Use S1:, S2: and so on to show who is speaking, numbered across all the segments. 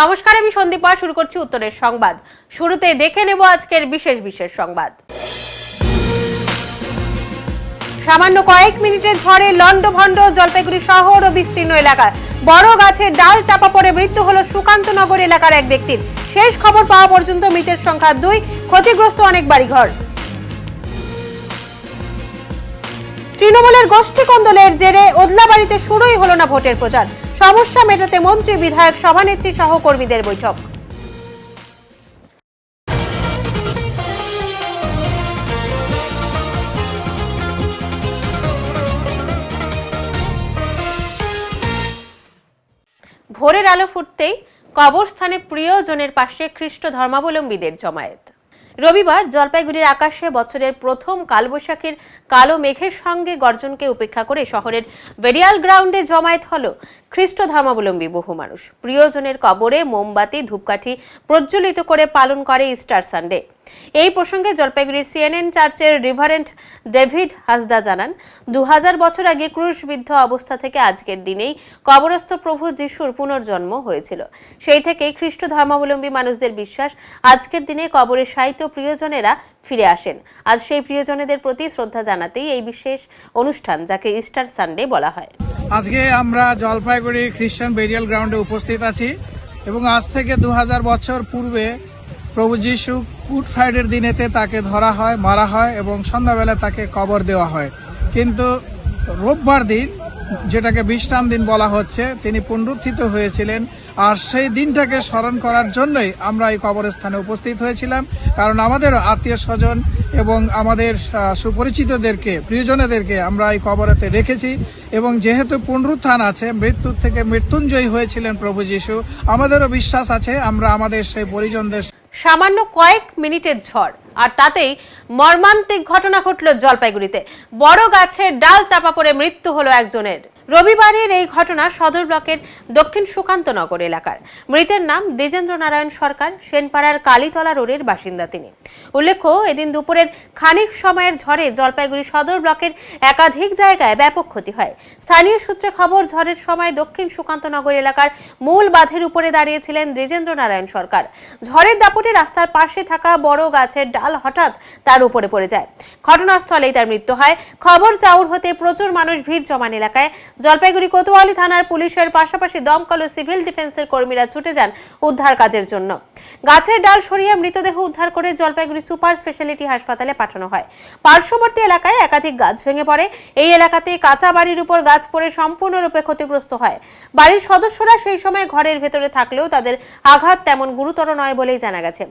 S1: নমস্কার আমি সন্দীপা শুরু করছি উত্তরের সংবাদ শুরুতে দেখে নেব আজকের বিশেষ বিশেষ সংবাদ সামান্য কয়েক মিনিটের ঝড়ে লন্ডভন্ড জলপাইগুড়ি শহর ও বিস্তীর্ণ এলাকা বড় গাছের ডাল চাপা পড়ে মৃত্যু হলো সুকান্তনগর এলাকার এক ব্যক্তির শেষ খবর পাওয়া পর্যন্ত মৃতের সংখ্যা দুই ক্ষতিগ্রস্ত অনেক বাড়িঘর তৃণমূলের গোষ্ঠী কন্দলের জেরে ওদলাবাড়িতে শুরুই হলো না ভোটের প্রচার সমস্যা মেটাতে মন্ত্রী বিধায়ক সভানেত্রী সহ কর্মীদের বৈঠক ভোরের আলো ফুটতেই কবরস্থানে প্রিয়জনের পাশে খ্রিস্ট ধর্মাবলম্বীদের জমায়েত রবিবার জলপাইগুড়ির আকাশে বছরের প্রথম কালবৈশাখীর কালো মেঘের সঙ্গে গর্জনকে উপেক্ষা করে শহরের বেরিয়াল গ্রাউন্ডে জমায়েত হল খ্রিস্ট ধর্মাবলম্বী বহু মানুষ প্রিয়জনের কবরে মোমবাতি ধূপকাঠি প্রজ্বলিত করে পালন করে ইস্টার সানডে এই প্রসঙ্গে জলপাইগুড়ির সিএনএন চার্চের রিভারেন্ট ডেভিড হাসদা জানান দু বছর আগে ক্রুশবিদ্ধ অবস্থা থেকে আজকের দিনেই কবরস্থ প্রভু যিশুর পুনর্জন্ম হয়েছিল সেই থেকেই খ্রিস্ট ধর্মাবলম্বী মানুষদের বিশ্বাস আজকের দিনে কবরে সাহিত্য প্রিয়জনেরা ফিরে আসেন আজ সেই প্রিয়জনেদের প্রতি শ্রদ্ধা জানাতেই এই বিশেষ অনুষ্ঠান যাকে ইস্টার সানডে বলা হয়
S2: আজকে আমরা জলপাইগুড়ি খ্রিস্টান বেরিয়াল গ্রাউন্ডে উপস্থিত আছি এবং আজ থেকে দু বছর পূর্বে প্রভু যীশু গুড ফ্রাইডের দিনেতে তাকে ধরা হয় মারা হয় এবং সন্ধ্যাবেলা তাকে কবর দেওয়া হয় কিন্তু রোববার দিন যেটাকে বিশ্রাম দিন বলা হচ্ছে তিনি পুনরুত্থিত হয়েছিলেন আর সেই দিনটাকে স্মরণ করার জন্যই আমরা এই কবরস্থানে উপস্থিত হয়েছিলাম কারণ আমাদের আত্মীয় স্বজন এবং আমাদের সুপরিচিতদেরকে প্রিয়জনেদেরকে আমরা এই কবরেতে রেখেছি এবং যেহেতু পুনরুত্থান আছে মৃত্যুর থেকে মৃত্যুঞ্জয়ী হয়েছিলেন প্রভু যিশু
S1: আমাদেরও বিশ্বাস আছে আমরা আমাদের সেই পরিজনদের সামান্য কয়েক মিনিটের ঝড় আর তাতেই মর্মান্তিক ঘটনা ঘটল জলপাইগুড়িতে বড় গাছের ডাল চাপা পড়ে মৃত্যু হলো একজনের রবিবারের এই ঘটনা সদর ব্লকের দক্ষিণ সুকান্তনগর এলাকার মৃতের নাম দ্বিজেন্দ্র নারায়ণ সরকার সেনপাড়ার কালীতলা রোডের বাসিন্দা তিনি উল্লেখ্য এদিন দুপুরের খানিক সময়ের ঝড়ে জলপাইগুড়ি সদর ব্লকের একাধিক জায়গায় ব্যাপক ক্ষতি হয় স্থানীয় সূত্রে খবর ঝড়ের সময় দক্ষিণ সুকান্তনগর এলাকার মূল বাঁধের উপরে দাঁড়িয়েছিলেন দ্বিজেন্দ্র নারায়ণ সরকার ঝড়ের দাপটে রাস্তার পাশে থাকা বড় গাছের ডাল হঠাৎ তার উপরে পড়ে যায় ঘটনাস্থলেই তার মৃত্যু হয় খবর চাউর হতে প্রচুর মানুষ ভিড় জমান এলাকায় জলপাইগুড়ি কোতোয়ালি থানার পুলিশের পাশাপাশি দমকল ও সিভিল ডিফেন্সের কর্মীরা ছুটে যান উদ্ধার কাজের জন্য গাছের ডাল সরিয়ে মৃতদেহ উদ্ধার করে জলপাইগুড়ি সুপার স্পেশালিটি হাসপাতালে পাঠানো হয় পার্শ্ববর্তী এলাকায় একাধিক গাছ ভেঙে পড়ে এই এলাকাতে কাঁচা বাড়ির উপর গাছ পড়ে সম্পূর্ণরূপে ক্ষতিগ্রস্ত হয় বাড়ির সদস্যরা সেই সময় ঘরের ভেতরে থাকলেও তাদের আঘাত তেমন গুরুতর নয় বলেই জানা গেছে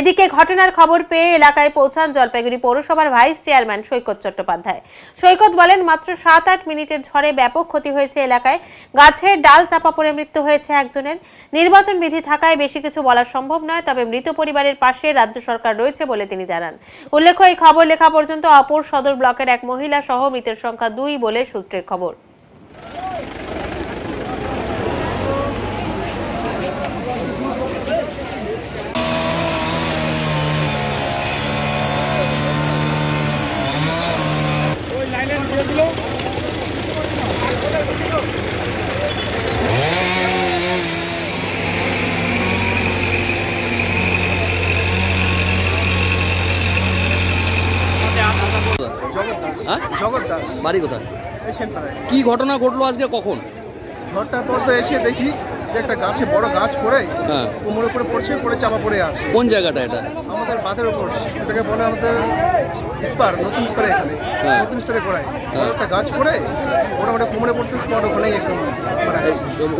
S1: এদিকে ঘটনার খবর পেয়ে এলাকায় পৌঁছান জলপাইগুড়ি পৌরসভার ভাইস চেয়ারম্যান সৈকত চট্টোপাধ্যায় সৈকত বলেন মাত্র সাত আট মিনিটের ঝড়ে ব্যাপক ব্যাপক ক্ষতি হয়েছে এলাকায় গাছের ডাল চাপা পড়ে মৃত্যু হয়েছে একজনের নির্বাচন বিধি থাকায় বেশি কিছু বলা সম্ভব নয় তবে মৃত পরিবারের পাশে রাজ্য সরকার রয়েছে বলে তিনি জানান উল্লেখ্য এই খবর লেখা পর্যন্ত অপর সদর ব্লকের এক মহিলা সহ মৃতের সংখ্যা দুই বলে সূত্রের খবর
S3: বাড়ি কোথায়
S4: কি ঘটনা ঘটলো আজকে কখন
S3: ঝড়টার পর তো এসে দেখি যে একটা গাছে বড় গাছ পড়ে হ্যাঁ কোমরের উপরে পড়ছে পড়ে চাপা পড়ে আছে কোন জায়গাটা এটা আমাদের বাঁধের উপর সেটাকে বলে আমাদের স্পার নতুন স্পারে এখানে হ্যাঁ। নতুন স্পারে পড়ায় হ্যাঁ। একটা গাছ পড়ে মোটামুটি কোমরে পড়ছে স্পট ওখানেই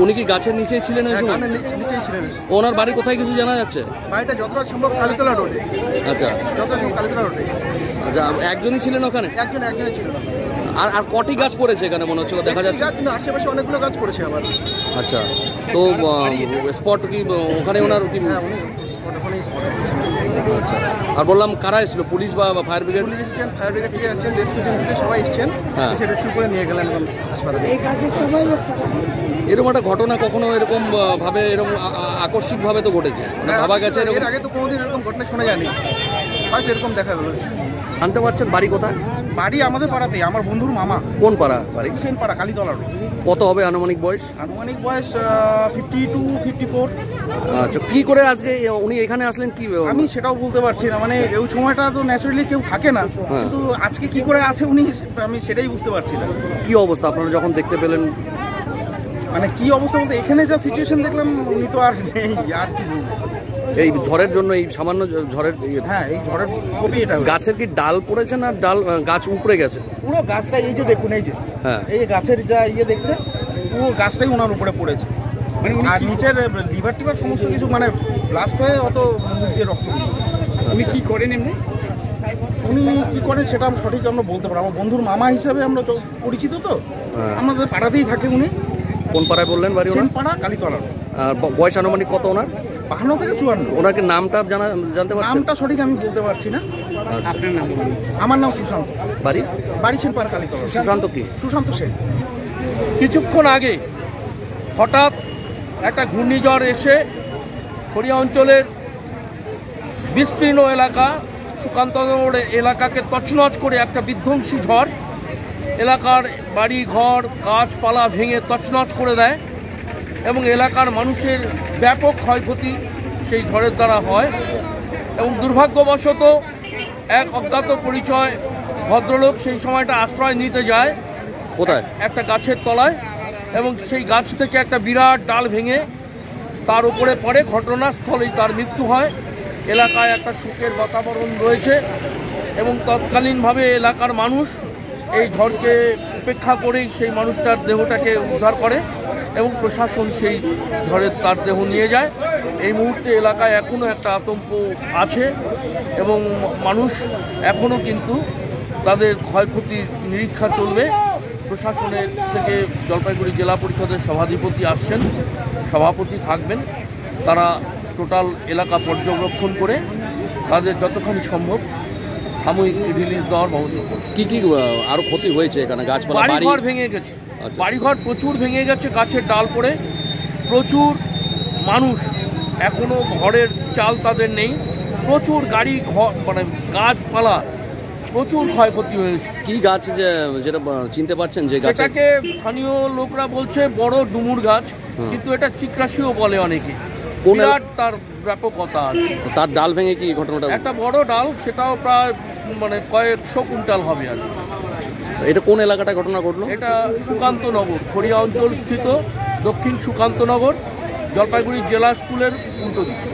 S4: উনি কি গাছের নিচেই ছিলেন ওই হ্যাঁ, সময় নিচেই ছিলেন ওনার বাড়ি কোথায় কিছু জানা যাচ্ছে
S3: বাড়িটা যতটা সম্ভব কালীতলা রোডে আচ্ছা যতটা সম্ভব কালীতলা রোডে
S4: আচ্ছা একজনই ছিলেন ওখানে
S3: একজন একজনই ছিলেন
S4: আর আর কটি গাছ পড়েছে এখানে মনে হচ্ছে দেখা যাচ্ছে গাছ কিন্তু আশেপাশে অনেকগুলো গাছ পড়েছে আবার আচ্ছা তো স্পট কি ওখানে ওনার কি
S3: হ্যাঁ, আচ্ছা
S4: আর বললাম কারা এসেছিল পুলিশ বা ফায়ার ব্রিগেড
S3: ফায়ার ব্রিগেড থেকে আসছেন রেস্কিউ সবাই এসছেন
S4: হ্যাঁ। এসে রেস্কিউ করে নিয়ে গেলেন হাসপাতালে
S3: আচ্ছা।
S4: এরকম একটা ঘটনা কখনো এরকম ভাবে এরকম আকস্মিকভাবে তো ঘটেছে মানে হ্যাঁ, ভাবা গেছে এরকম আগে
S3: তো কোনোদিন এরকম ঘটনা শোনা যায়নি
S4: ফার্স্ট এরকম দেখা গেলো জানতে পারছেন বাড়ি কোথায় বাড়ি আমাদের পাড়াতে আমার বন্ধুর মামা কোন পাড়া বাড়ি সেন পাড়া কালীতলা রোড কত হবে আনুমানিক বয়স আনুমানিক বয়স ফিফটি টু ফিফটি ফোর আচ্ছা কী করে আজকে উনি এখানে আসলেন কি আমি সেটাও বলতে পারছি না মানে এই সময়টা তো ন্যাচারালি কেউ থাকে না হ্যাঁ। কিন্তু আজকে কি করে আছে উনি আমি সেটাই বুঝতে পারছি না কী অবস্থা আপনারা যখন দেখতে পেলেন
S3: মানে কি অবস্থা বলতে এখানে যা সিচুয়েশন
S4: দেখলাম উনি তো
S3: আর নেই আর কি
S1: এই
S4: ঝড়ের জন্য এই সামান্য ঝড়ের ইয়ে। হ্যাঁ এই ঝড়ের কপি এটা গাছের কি ডাল পড়েছে না ডাল গাছ উপড়ে গেছে পুরো গাছটা এই যে দেখুন এই যে
S1: হ্যাঁ
S5: এই গাছের যা ইয়ে দেখছে পুরো গাছটাই ওনার উপরে পড়েছে মানে আর নিচের লিভার
S3: টিভার সমস্ত কিছু মানে ব্লাস্ট হয়ে অত মুখ দিয়ে রক্ত উনি কী করেন এমনি উনি কি করেন সেটা আমি সঠিক আমরা বলতে পারবো আমার বন্ধুর মামা হিসাবে আমরা তো পরিচিত তো
S4: হ্যাঁ। আমাদের পাড়াতেই থাকে উনি কোন পাড়ায় বললেন বাড়ি ওনার পাড়া কালীতলা আর বয়স আনুমানিক কত ওনার বাহান্ন থেকে চুয়ান্ন ওনাকে নামটা জানা জানতে পারছেন নামটা সঠিক আমি বলতে পারছি না আচ্ছা। আপনার নাম আমার নাম সুশান্ত বাড়ি বাড়ি সেনপার কালীতলা সুশান্ত কি সুশান্ত সেন কিছুক্ষণ আগে হঠাৎ একটা ঘূর্ণিঝড় এসে খড়িয়া অঞ্চলের বিস্তীর্ণ এলাকা সুকান্তনগর এলাকাকে তছনছ করে একটা বিধ্বংসী ঝড় এলাকার বাড়ি ঘর গাছপালা ভেঙে তছনছ করে দেয় এবং এলাকার মানুষের ব্যাপক ক্ষয়ক্ষতি সেই ঝড়ের দ্বারা হয় এবং দুর্ভাগ্যবশত এক অজ্ঞাত পরিচয় ভদ্রলোক সেই সময়টা আশ্রয় নিতে যায় কোথায় একটা গাছের তলায় এবং সেই গাছ থেকে একটা বিরাট ডাল ভেঙে তার উপরে পড়ে ঘটনাস্থলেই তার মৃত্যু হয় এলাকায় একটা শোকের বাতাবরণ রয়েছে এবং তৎকালীনভাবে এলাকার মানুষ এই ঝড়কে উপেক্ষা করেই সেই মানুষটার দেহটাকে উদ্ধার করে এবং প্রশাসন সেই ঝড়ের তার দেহ নিয়ে যায় এই মুহূর্তে এলাকায় এখনও একটা আতঙ্ক আছে এবং মানুষ এখনও কিন্তু তাদের ক্ষয়ক্ষতির নিরীক্ষা চলবে প্রশাসনের থেকে জলপাইগুড়ি জেলা পরিষদের সভাধিপতি আসছেন সভাপতি থাকবেন তারা টোটাল এলাকা পর্যবেক্ষণ করে তাদের যতখানি সম্ভব সাময়িক রিলিজ দেওয়ার বহুত কি কি আরো ক্ষতি হয়েছে এখানে গাছপালা বাড়িঘর ভেঙে গেছে আচ্ছা। বাড়িঘর প্রচুর ভেঙে গেছে গাছের ডাল পড়ে প্রচুর মানুষ এখনও ঘরের চাল তাদের নেই প্রচুর গাড়ি ঘর মানে গাছপালা প্রচুর ক্ষয়ক্ষতি হয়েছে কি গাছ যে যেটা চিনতে পারছেন যে গাছটাকে স্থানীয় লোকরা বলছে বড় ডুমুর গাছ হ্যাঁ। কিন্তু এটা চিকরাশিও বলে অনেকে বিরাট তার ব্যাপকতা আছে তার ডাল ভেঙে কি ঘটনাটা একটা বড় ডাল সেটাও প্রায় মানে কয়েকশো কুইন্টাল হবে আর এটা কোন এলাকাটা ঘটনা ঘটলো এটা সুকান্তনগর খড়িয়া অঞ্চল স্থিত দক্ষিণ সুকান্তনগর জলপাইগুড়ি জেলা স্কুলের উল্টো দিকে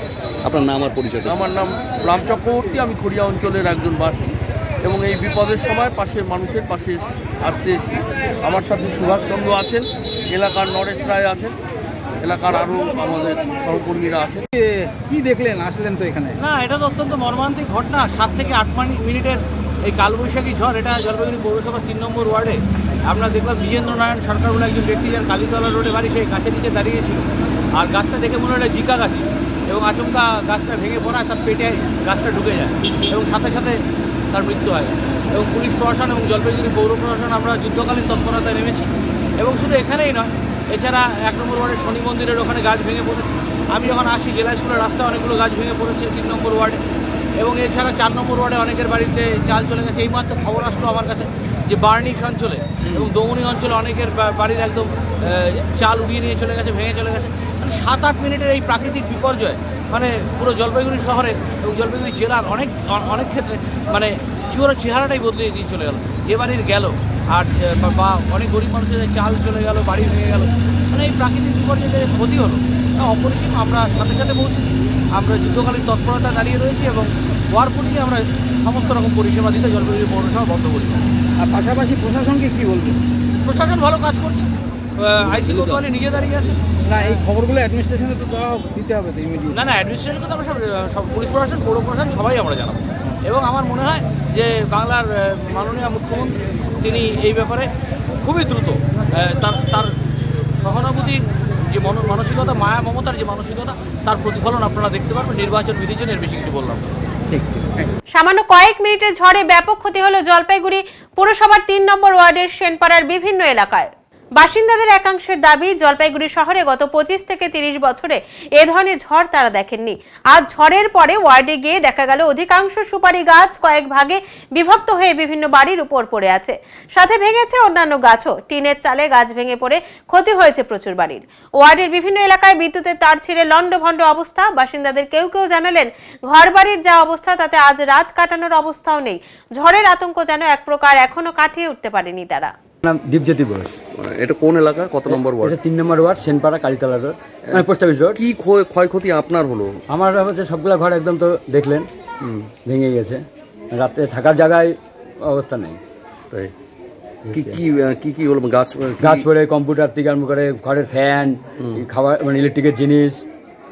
S4: আপনার নাম আর পরিচয় আমার নাম রাম চক্রবর্তী আমি খড়িয়া অঞ্চলের একজন বাসী এবং এই বিপদের সময় পাশের মানুষের পাশে আসতে আমার সাথে সুভাষচন্দ্র আছেন এলাকার নরেশ রায় আছেন এলাকার আরও আমাদের সহকর্মীরা আছে কি দেখলেন আসলেন তো এখানে না এটা তো অত্যন্ত মর্মান্তিক ঘটনা সাত থেকে আট মিনিটের এই কালবৈশাখী ঝড় এটা জলপাইগুড়ি পৌরসভা তিন নম্বর ওয়ার্ডে আমরা দেখলাম বিজেন্দ্রনারায়ণ সরকার বলে একজন ব্যক্তি যার কালীতলা রোডে বাড়ি সেই গাছের নিচে দাঁড়িয়েছিল আর গাছটা দেখে মনে হয় জিকা গাছ এবং আচমকা গাছটা ভেঙে পড়া তার পেটে গাছটা ঢুকে যায় এবং সাথে সাথে তার মৃত্যু হয় এবং পুলিশ প্রশাসন এবং জলপাইগুড়ি পৌর প্রশাসন আমরা যুদ্ধকালীন তৎপরতায় নেমেছি এবং শুধু এখানেই নয় এছাড়া এক নম্বর ওয়ার্ডে শনি মন্দিরের ওখানে গাছ ভেঙে পড়েছে আমি যখন আসি জেলা স্কুলের রাস্তায় অনেকগুলো গাছ ভেঙে পড়েছে তিন নম্বর ওয়ার্ডে এবং এছাড়া চার নম্বর ওয়ার্ডে অনেকের বাড়িতে চাল চলে গেছে এই মাত্র খবর আসলো আমার কাছে যে বার্নিশ অঞ্চলে এবং দৌমনি অঞ্চলে অনেকের বাড়ির একদম চাল উড়িয়ে নিয়ে চলে গেছে ভেঙে চলে গেছে মানে সাত আট মিনিটের এই প্রাকৃতিক বিপর্যয় মানে পুরো জলপাইগুড়ি শহরে এবং জলপাইগুড়ি জেলার অনেক অনেক ক্ষেত্রে মানে চিওর চেহারাটাই বদলে দিয়ে চলে গেল যে বাড়ির গেল আর বা অনেক গরিব মানুষের চাল চলে গেল বাড়ি ভেঙে গেল মানে এই প্রাকৃতিক বিপর্যয়ের ক্ষতি হলো তা অপরিসীম আমরা সাথে সাথে পৌঁছেছি আমরা যুদ্ধকালীন তৎপরতা দাঁড়িয়ে রয়েছি এবং ওয়ারফুটিকে আমরা সমস্ত রকম পরিষেবা দিতে জলপাইগুড়ি পৌরসভা বন্ধ করেছি আর পাশাপাশি প্রশাসনকে কী বলবেন প্রশাসন ভালো কাজ করছে আইসি কোতোয়ালি নিজে দাঁড়িয়ে আছে না এই খবরগুলো অ্যাডমিনিস্ট্রেশনে তো দিতে হবে তো ইমিডিয়েট না না অ্যাডমিনিস্ট্রেশনকে তো আমরা সব সব পুলিশ প্রশাসন পৌর প্রশাসন সবাই আমরা জানাবো এবং আমার মনে হয় যে বাংলার মাননীয় মুখ্যমন্ত্রী তিনি এই ব্যাপারে খুবই দ্রুত তার তার সহানুভূতির যে মানসিকতা মায়া মমতার যে মানসিকতা তার প্রতিফলন আপনারা দেখতে পারবেন নির্বাচন বিধির জন্য এর বেশি কিছু বললাম
S1: সামান্য কয়েক মিনিটের ঝড়ে ব্যাপক ক্ষতি হলো জলপাইগুড়ি পুরসভার তিন নম্বর ওয়ার্ডের সেনপাড়ার বিভিন্ন এলাকায় বাসিন্দাদের একাংশের দাবি জলপাইগুড়ি শহরে গত পঁচিশ থেকে তিরিশ বছরে এ ধরনের ঝড় তারা দেখেননি আজ ঝড়ের পরে ওয়ার্ডে গিয়ে দেখা গেল অধিকাংশ সুপারি গাছ কয়েক ভাগে বিভক্ত হয়ে বিভিন্ন বাড়ির উপর পড়ে আছে সাথে ভেঙেছে অন্যান্য গাছও টিনের চালে গাছ ভেঙে পড়ে ক্ষতি হয়েছে প্রচুর বাড়ির ওয়ার্ডের বিভিন্ন এলাকায় বিদ্যুতের তার ছিঁড়ে লণ্ডভণ্ড অবস্থা বাসিন্দাদের কেউ কেউ জানালেন ঘর বাড়ির যা অবস্থা তাতে আজ রাত কাটানোর অবস্থাও নেই ঝড়ের আতঙ্ক যেন এক প্রকার এখনো কাটিয়ে উঠতে পারেনি তারা
S4: নাম দীপজ্যোতি বোস মানে এটা কোন এলাকা কত নম্বর ওয়ার্ড তিন নম্বর ওয়ার্ড সেনপাড়া কালীতলা রোড মানে পোস্ট অফিস রোড কি ক্ষয়ক্ষতি আপনার হলো আমার হচ্ছে সবগুলো ঘর একদম তো দেখলেন ভেঙে গেছে রাতে থাকার জায়গায় অবস্থা নেই
S6: তাই কি
S4: কি কি হলো গাছ গাছ পড়ে কম্পিউটার থেকে আরম্ভ করে ঘরের ফ্যান খাবার মানে ইলেকট্রিকের জিনিস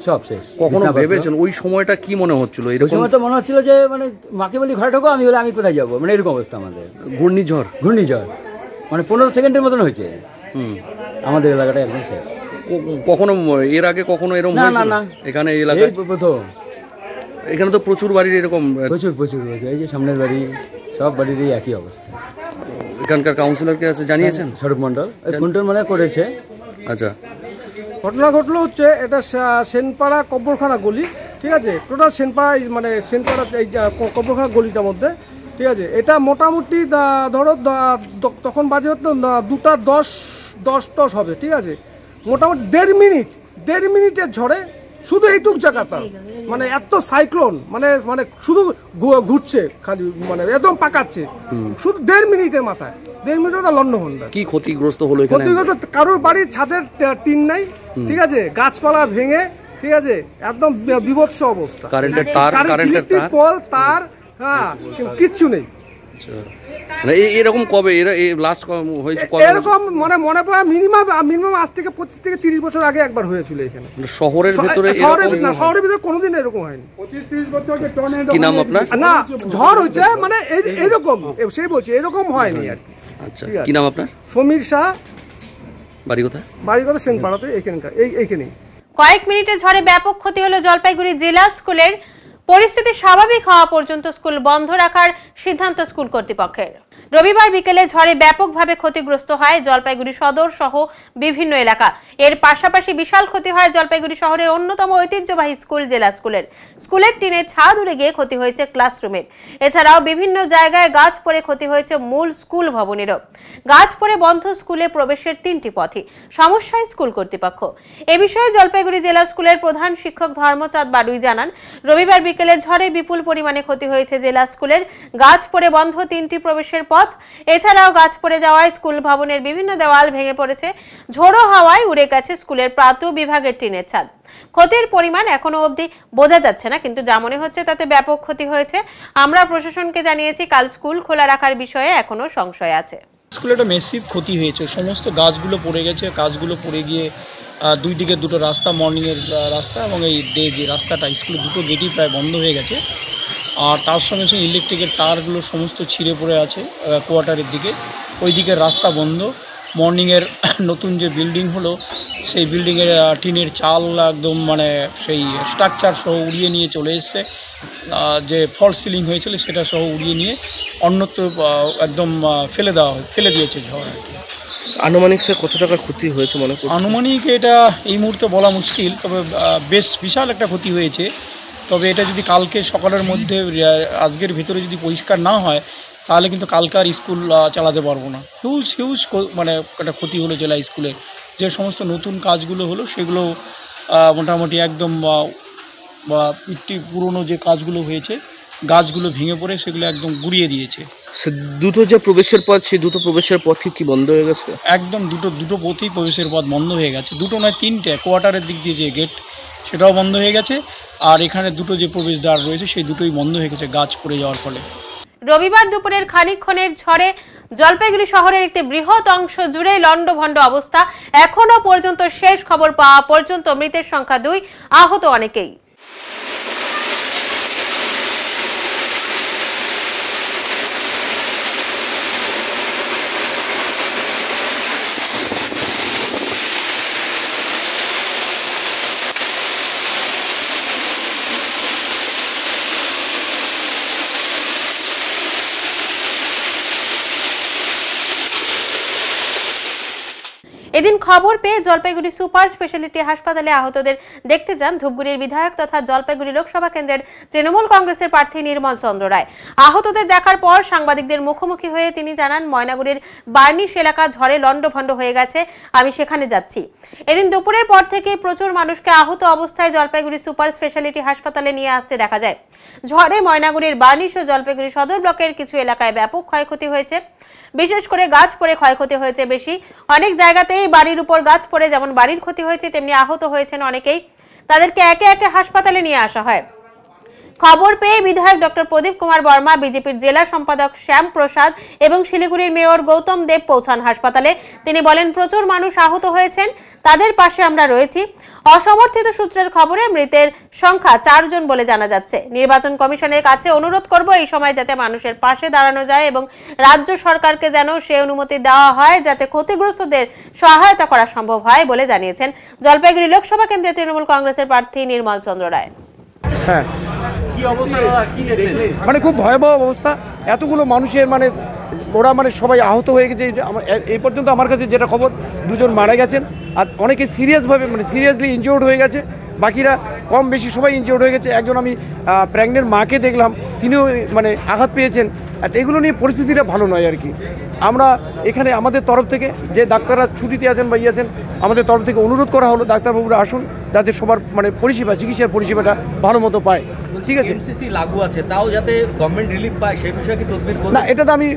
S4: সব শেষ কখনো ভেবেছেন ওই সময়টা কি মনে হচ্ছিল ওই সময় তো মনে হচ্ছিল যে মানে মাকে বলি ঘরে ঢোকো আমি বলে আমি কোথায় যাবো মানে এরকম অবস্থা আমাদের ঘূর্ণিঝড় ঘূর্ণিঝড় মানে পনেরো সেকেন্ডের মতন হয়েছে হুম আমাদের এলাকাটা একদম শেষ কখনো এর আগে কখনো এরকম না না এখানে এলাকায় প্রথম এখানে তো প্রচুর বাড়ির এরকম প্রচুর প্রচুর প্রচুর এই যে সামনের বাড়ি সব বাড়িরই একই অবস্থা এখানকার কাউন্সিলরকে আছে হ্যাঁ, জানিয়েছেন স্বরূপ মণ্ডল ফোনটোন মানে করেছে আচ্ছা
S5: ঘটনা ঘটলো হচ্ছে এটা সেনপাড়া কবরখানা গলি ঠিক আছে টোটাল সেনপাড়া মানে সেনপাড়া এই কবরখানা গলিটার মধ্যে ঠিক আছে এটা মোটামুটি ধরো তখন বাজে হতো দুটা দশ দশ টস হবে ঠিক আছে মোটামুটি দেড় মিনিট দেড় মিনিটের ঝড়ে শুধু এইটুক জায়গাটা মানে এত সাইক্লোন মানে মানে শুধু ঘুরছে খালি মানে একদম পাকাচ্ছে শুধু দেড় মিনিটের মাথায় দেড় মিনিট ওটা লন্ড হন্ডা কি ক্ষতিগ্রস্ত হলো ক্ষতিগ্রস্ত কারোর বাড়ির ছাদের টিন নাই ঠিক আছে গাছপালা ভেঙে ঠিক আছে একদম বিভৎস অবস্থা কারেন্টের তার কারেন্টের মানে তার তার হ্যাঁ
S4: কিচ্ছু নেই আচ্ছা। মানে এরকম কবে লাস্ট হয়েছে এরকম
S5: মনে মনে পড়া মিনিমাম মিনিমাম আজ থেকে পঁচিশ থেকে তিরিশ বছর আগে একবার হয়েছিল এখানে
S4: মানে শহরের ভেতরে শহরের
S5: না কোনোদিন এরকম হয়নি কি নাম আপনার না ঝড় হয়েছে মানে এরকম সে বলছি এরকম হয়নি আর আচ্ছা কি নাম আপনার সমীর শাহ বাড়ি কোথায় বাড়ি কথা সেনপাড়াতে এখানকার এই এইখানেই
S1: কয়েক মিনিটে ঝড়ে ব্যাপক ক্ষতি হলো জলপাইগুড়ি জেলা স্কুলের পরিস্থিতি স্বাভাবিক হওয়া পর্যন্ত স্কুল বন্ধ রাখার সিদ্ধান্ত স্কুল কর্তৃপক্ষের রবিবার বিকেলে ঝড়ে ব্যাপকভাবে ক্ষতিগ্রস্ত হয় জলপাইগুড়ি সদর সহ বিভিন্ন এলাকা এর পাশাপাশি বিশাল ক্ষতি হয় জলপাইগুড়ি শহরের অন্যতম ঐতিহ্যবাহী স্কুল জেলা স্কুলের স্কুলের টিনে ছাদ উড়ে গিয়ে ক্ষতি হয়েছে ক্লাসরুমের এছাড়াও বিভিন্ন জায়গায় গাছ পড়ে ক্ষতি হয়েছে মূল স্কুল ভবনেরও গাছ পড়ে বন্ধ স্কুলে প্রবেশের তিনটি পথে সমস্যায় স্কুল কর্তৃপক্ষ এ বিষয়ে জলপাইগুড়ি জেলা স্কুলের প্রধান শিক্ষক ধর্মচাঁদ বাডুই জানান রবিবার বিকেলের ঝড়ে বিপুল পরিমাণে ক্ষতি হয়েছে জেলা স্কুলের গাছ পড়ে বন্ধ তিনটি প্রবেশের পথ এছাড়াও গাছ পড়ে যাওয়ায় স্কুল ভবনের বিভিন্ন দেওয়াল ভেঙে পড়েছে ঝোড়ো হাওয়ায় উড়ে গেছে স্কুলের প্রাত বিভাগের টিনের ছাদ ক্ষতির পরিমাণ এখনো অবধি বোঝা যাচ্ছে না কিন্তু যা মনে হচ্ছে তাতে ব্যাপক ক্ষতি হয়েছে আমরা প্রশাসনকে জানিয়েছি কাল স্কুল খোলা রাখার বিষয়ে এখনো সংশয় আছে
S2: স্কুলে একটা মেসিভ ক্ষতি হয়েছে সমস্ত গাছগুলো পড়ে গেছে গাছগুলো পড়ে গিয়ে দুই দিকে দুটো রাস্তা মর্নিংয়ের রাস্তা এবং এই রাস্তাটা স্কুলের দুটো গেটই প্রায় বন্ধ হয়ে গেছে আর তার সঙ্গে সঙ্গে ইলেকট্রিকের তারগুলো সমস্ত ছিঁড়ে পড়ে আছে কোয়ার্টারের দিকে ওই দিকে রাস্তা বন্ধ মর্নিংয়ের নতুন যে বিল্ডিং হলো সেই বিল্ডিংয়ের টিনের চাল একদম মানে সেই স্ট্রাকচার সহ উড়িয়ে নিয়ে চলে এসছে যে ফল সিলিং হয়েছিল সেটা সহ উড়িয়ে নিয়ে অন্যত্র একদম ফেলে দেওয়া ফেলে দিয়েছে ঝড় আর
S4: আনুমানিক সে কত টাকার ক্ষতি হয়েছে মনে
S2: আনুমানিক এটা এই মুহূর্তে বলা মুশকিল তবে বেশ বিশাল একটা ক্ষতি হয়েছে তবে এটা যদি কালকে সকালের মধ্যে আজকের ভিতরে যদি পরিষ্কার না হয় তাহলে কিন্তু কালকে আর স্কুল চালাতে পারবো না হিউজ হিউজ মানে একটা ক্ষতি হলো জেলা স্কুলে যে সমস্ত নতুন কাজগুলো হলো সেগুলো মোটামুটি একদম বা একটি পুরনো যে কাজগুলো হয়েছে গাছগুলো ভেঙে পড়ে সেগুলো একদম গুড়িয়ে দিয়েছে
S4: দুটো যে প্রবেশের পথ সেই দুটো প্রবেশের পথই কি বন্ধ হয়ে গেছে একদম
S2: দুটো দুটো পথেই প্রবেশের পথ বন্ধ হয়ে গেছে দুটো নয় তিনটে কোয়ার্টারের দিক দিয়ে যে গেট সেটাও বন্ধ হয়ে গেছে আর এখানে দুটো যে প্রবেশদ্বার রয়েছে সেই দুটোই বন্ধ হয়ে গেছে গাছ পড়ে যাওয়ার ফলে
S1: রবিবার দুপুরের খানিকক্ষণের ঝড়ে জলপাইগুড়ি শহরের একটি বৃহৎ অংশ জুড়ে লণ্ডভণ্ড অবস্থা এখনো পর্যন্ত শেষ খবর পাওয়া পর্যন্ত মৃতের সংখ্যা দুই আহত অনেকেই এদিন খবর পেয়ে জলপাইগুড়ি সুপার স্পেশালিটি হাসপাতালে আহতদের দেখতে যান ধূপগুড়ির বিধায়ক তথা জলপাইগুড়ি লোকসভা কেন্দ্রের তৃণমূল কংগ্রেসের প্রার্থী নির্মল চন্দ্র রায় আহতদের দেখার পর সাংবাদিকদের মুখোমুখি হয়ে তিনি জানান ময়নাগুড়ির বার্নিশ এলাকা ঝড়ে লণ্ডভণ্ড হয়ে গেছে আমি সেখানে যাচ্ছি এদিন দুপুরের পর থেকে প্রচুর মানুষকে আহত অবস্থায় জলপাইগুড়ি সুপার স্পেশালিটি হাসপাতালে নিয়ে আসতে দেখা যায় ঝড়ে ময়নাগুড়ির বার্নিশ ও জলপাইগুড়ি সদর ব্লকের কিছু এলাকায় ব্যাপক ক্ষয়ক্ষতি হয়েছে বিশেষ করে গাছ পড়ে ক্ষয়ক্ষতি হয়েছে বেশি অনেক জায়গাতেই বাড়ির উপর গাছ পড়ে যেমন বাড়ির ক্ষতি হয়েছে তেমনি আহত হয়েছেন অনেকেই তাদেরকে একে একে হাসপাতালে নিয়ে আসা হয় খবর পেয়ে বিধায়ক ডক্টর প্রদীপ কুমার বর্মা বিজেপির জেলা সম্পাদক শ্যাম প্রসাদ এবং শিলিগুড়ির মেয়র গৌতম দেব পৌঁছান হাসপাতালে তিনি বলেন প্রচুর মানুষ আহত হয়েছেন তাদের পাশে আমরা রয়েছি অসমর্থিত সূত্রের খবরে মৃতের সংখ্যা চারজন বলে জানা যাচ্ছে নির্বাচন কমিশনের কাছে অনুরোধ করব এই সময় যাতে মানুষের পাশে দাঁড়ানো যায় এবং রাজ্য সরকারকে যেন সে অনুমতি দেওয়া হয় যাতে ক্ষতিগ্রস্তদের সহায়তা করা সম্ভব হয় বলে জানিয়েছেন জলপাইগুড়ি লোকসভা কেন্দ্রে তৃণমূল কংগ্রেসের প্রার্থী নির্মল চন্দ্র রায়
S4: হ্যাঁ মানে খুব ভয়াবহ অবস্থা এতগুলো মানুষের মানে ওরা মানে সবাই আহত হয়ে গেছে এই পর্যন্ত আমার কাছে যেটা খবর দুজন মারা গেছেন আর অনেকে সিরিয়াসভাবে মানে সিরিয়াসলি ইনজিওর্ড হয়ে গেছে বাকিরা কম বেশি সবাই ইনজিওর্ড হয়ে গেছে একজন আমি প্র্যাগনেন্ট মাকে দেখলাম তিনিও মানে আঘাত পেয়েছেন আর এগুলো নিয়ে পরিস্থিতিটা ভালো নয় আর কি আমরা এখানে আমাদের তরফ থেকে যে ডাক্তাররা ছুটিতে আছেন বা ইয়ে আমাদের তরফ থেকে অনুরোধ করা হলো ডাক্তারবাবুরা আসুন যাতে সবার মানে পরিষেবা চিকিৎসার পরিষেবাটা ভালো মতো পায় ঠিক আছে লাগু আছে তাও যাতে গভর্নমেন্ট রিলিফ পায় সে বিষয়ে কি তদবির না এটা তো আমি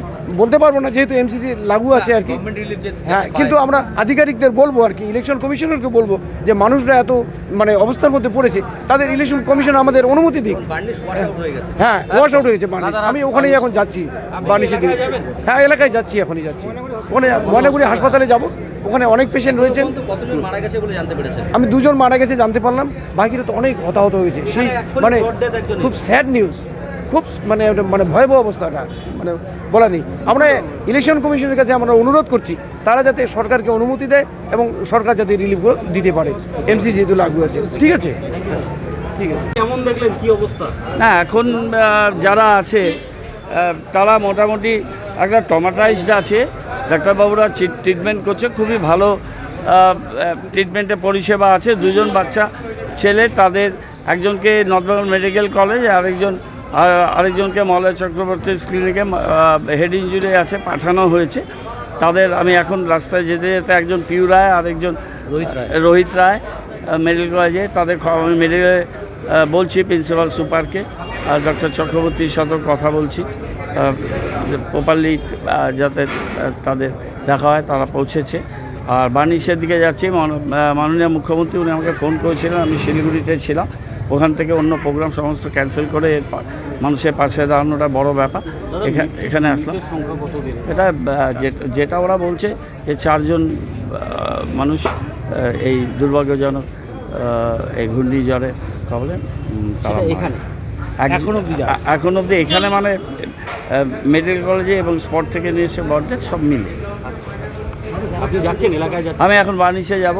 S4: বলতে পারবো না যেহেতু এমসিসি লাগু আছে আর কি হ্যাঁ, হ্যাঁ কিন্তু আমরা আধিকারিকদের বলবো আর কি ইলেকশন কমিশনারকে বলবো যে মানুষরা এত মানে অবস্থার মধ্যে পড়েছে তাদের ইলেকশন কমিশন আমাদের অনুমতি দিক হ্যাঁ ওয়াশ আউট হয়ে গেছে হ্যাঁ, আমি ওখানেই এখন যাচ্ছি বার্নিশের দিকে হ্যাঁ এলাকায় যাচ্ছি এখনই যাচ্ছি ওখানে ময়নাগুড়ি হাসপাতালে যাব ওখানে অনেক পেশেন্ট রয়েছে আমি দুজন মারা গেছে জানতে পারলাম বাকিরা তো অনেক হতাহত হয়েছে সেই মানে, মানে খুব স্যাড নিউজ খুব মানে মানে ভয়াবহ অবস্থাটা মানে বলা নেই আমরা ইলেকশন কমিশনের কাছে আমরা অনুরোধ করছি তারা যাতে সরকারকে অনুমতি দেয় এবং সরকার যাতে রিলিফ দিতে পারে এমসি যেহেতু লাগু আছে ঠিক আছে
S7: ঠিক আছে কেমন দেখলেন কী অবস্থা না এখন যারা আছে তারা মোটামুটি একটা টমাটাইজড আছে ডাক্তারবাবুরা ট্রিটমেন্ট করছে খুবই ভালো ট্রিটমেন্টের পরিষেবা আছে দুজন বাচ্চা ছেলে তাদের একজনকে নর্থবেঙ্গল মেডিকেল কলেজ আরেকজন আরেকজনকে মলয় চক্রবর্তী ক্লিনিকে হেড ইঞ্জুরি আছে পাঠানো হয়েছে তাদের আমি এখন রাস্তায় যেতে যেতে একজন পিউ রায় আরেকজন রোহিত রায় মেডিকেল কলেজে তাদের আমি মেডিকেল বলছি প্রিন্সিপাল সুপারকে আর ডক্টর চক্রবর্তীর সাথেও কথা বলছি প্রপারলি যাতে তাদের দেখা হয় তারা পৌঁছেছে আর বার্নিশের দিকে যাচ্ছি মাননীয় মুখ্যমন্ত্রী উনি আমাকে ফোন করেছিলেন আমি শিলিগুড়িতে ছিলাম ওখান থেকে অন্য প্রোগ্রাম সমস্ত ক্যান্সেল করে মানুষের পাশে দাঁড়ানোটা বড় ব্যাপার এখানে আসলাম এটা যেটা ওরা বলছে যে চারজন মানুষ এই দুর্ভাগ্যজনক এই ঘূর্ণিঝড়ে কবলে তারা এখানে এখন অবধি এখানে মানে মেডিকেল কলেজে এবং স্পট থেকে নিয়ে এসে বর্ডেট সব মিলে যাচ্ছেন আমি এখন বার্নিশে যাব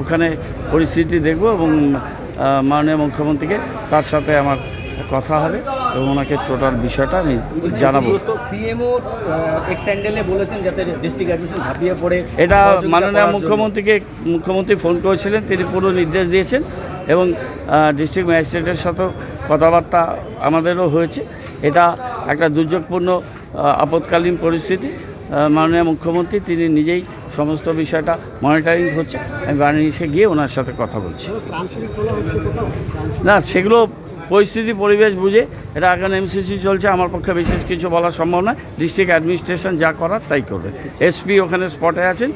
S7: ওখানে পরিস্থিতি দেখব এবং মাননীয় মুখ্যমন্ত্রীকে তার সাথে আমার কথা হবে এবং ওনাকে টোটাল বিষয়টা আমি জানাবো
S4: এটা মাননীয় মুখ্যমন্ত্রীকে
S7: মুখ্যমন্ত্রী ফোন করেছিলেন তিনি পুরো নির্দেশ দিয়েছেন এবং ডিস্ট্রিক্ট ম্যাজিস্ট্রেটের সাথেও কথাবার্তা আমাদেরও হয়েছে এটা একটা দুর্যোগপূর্ণ আপৎকালীন পরিস্থিতি মাননীয় মুখ্যমন্ত্রী তিনি নিজেই সমস্ত বিষয়টা মনিটারিং হচ্ছে আমি এসে গিয়ে ওনার সাথে কথা বলছি না সেগুলো পরিস্থিতি পরিবেশ বুঝে এটা এখন এমসিসি চলছে আমার পক্ষে বিশেষ কিছু বলা সম্ভব নয় ডিস্ট্রিক্ট অ্যাডমিনিস্ট্রেশন যা করার তাই করবে এসপি ওখানে স্পটে আছেন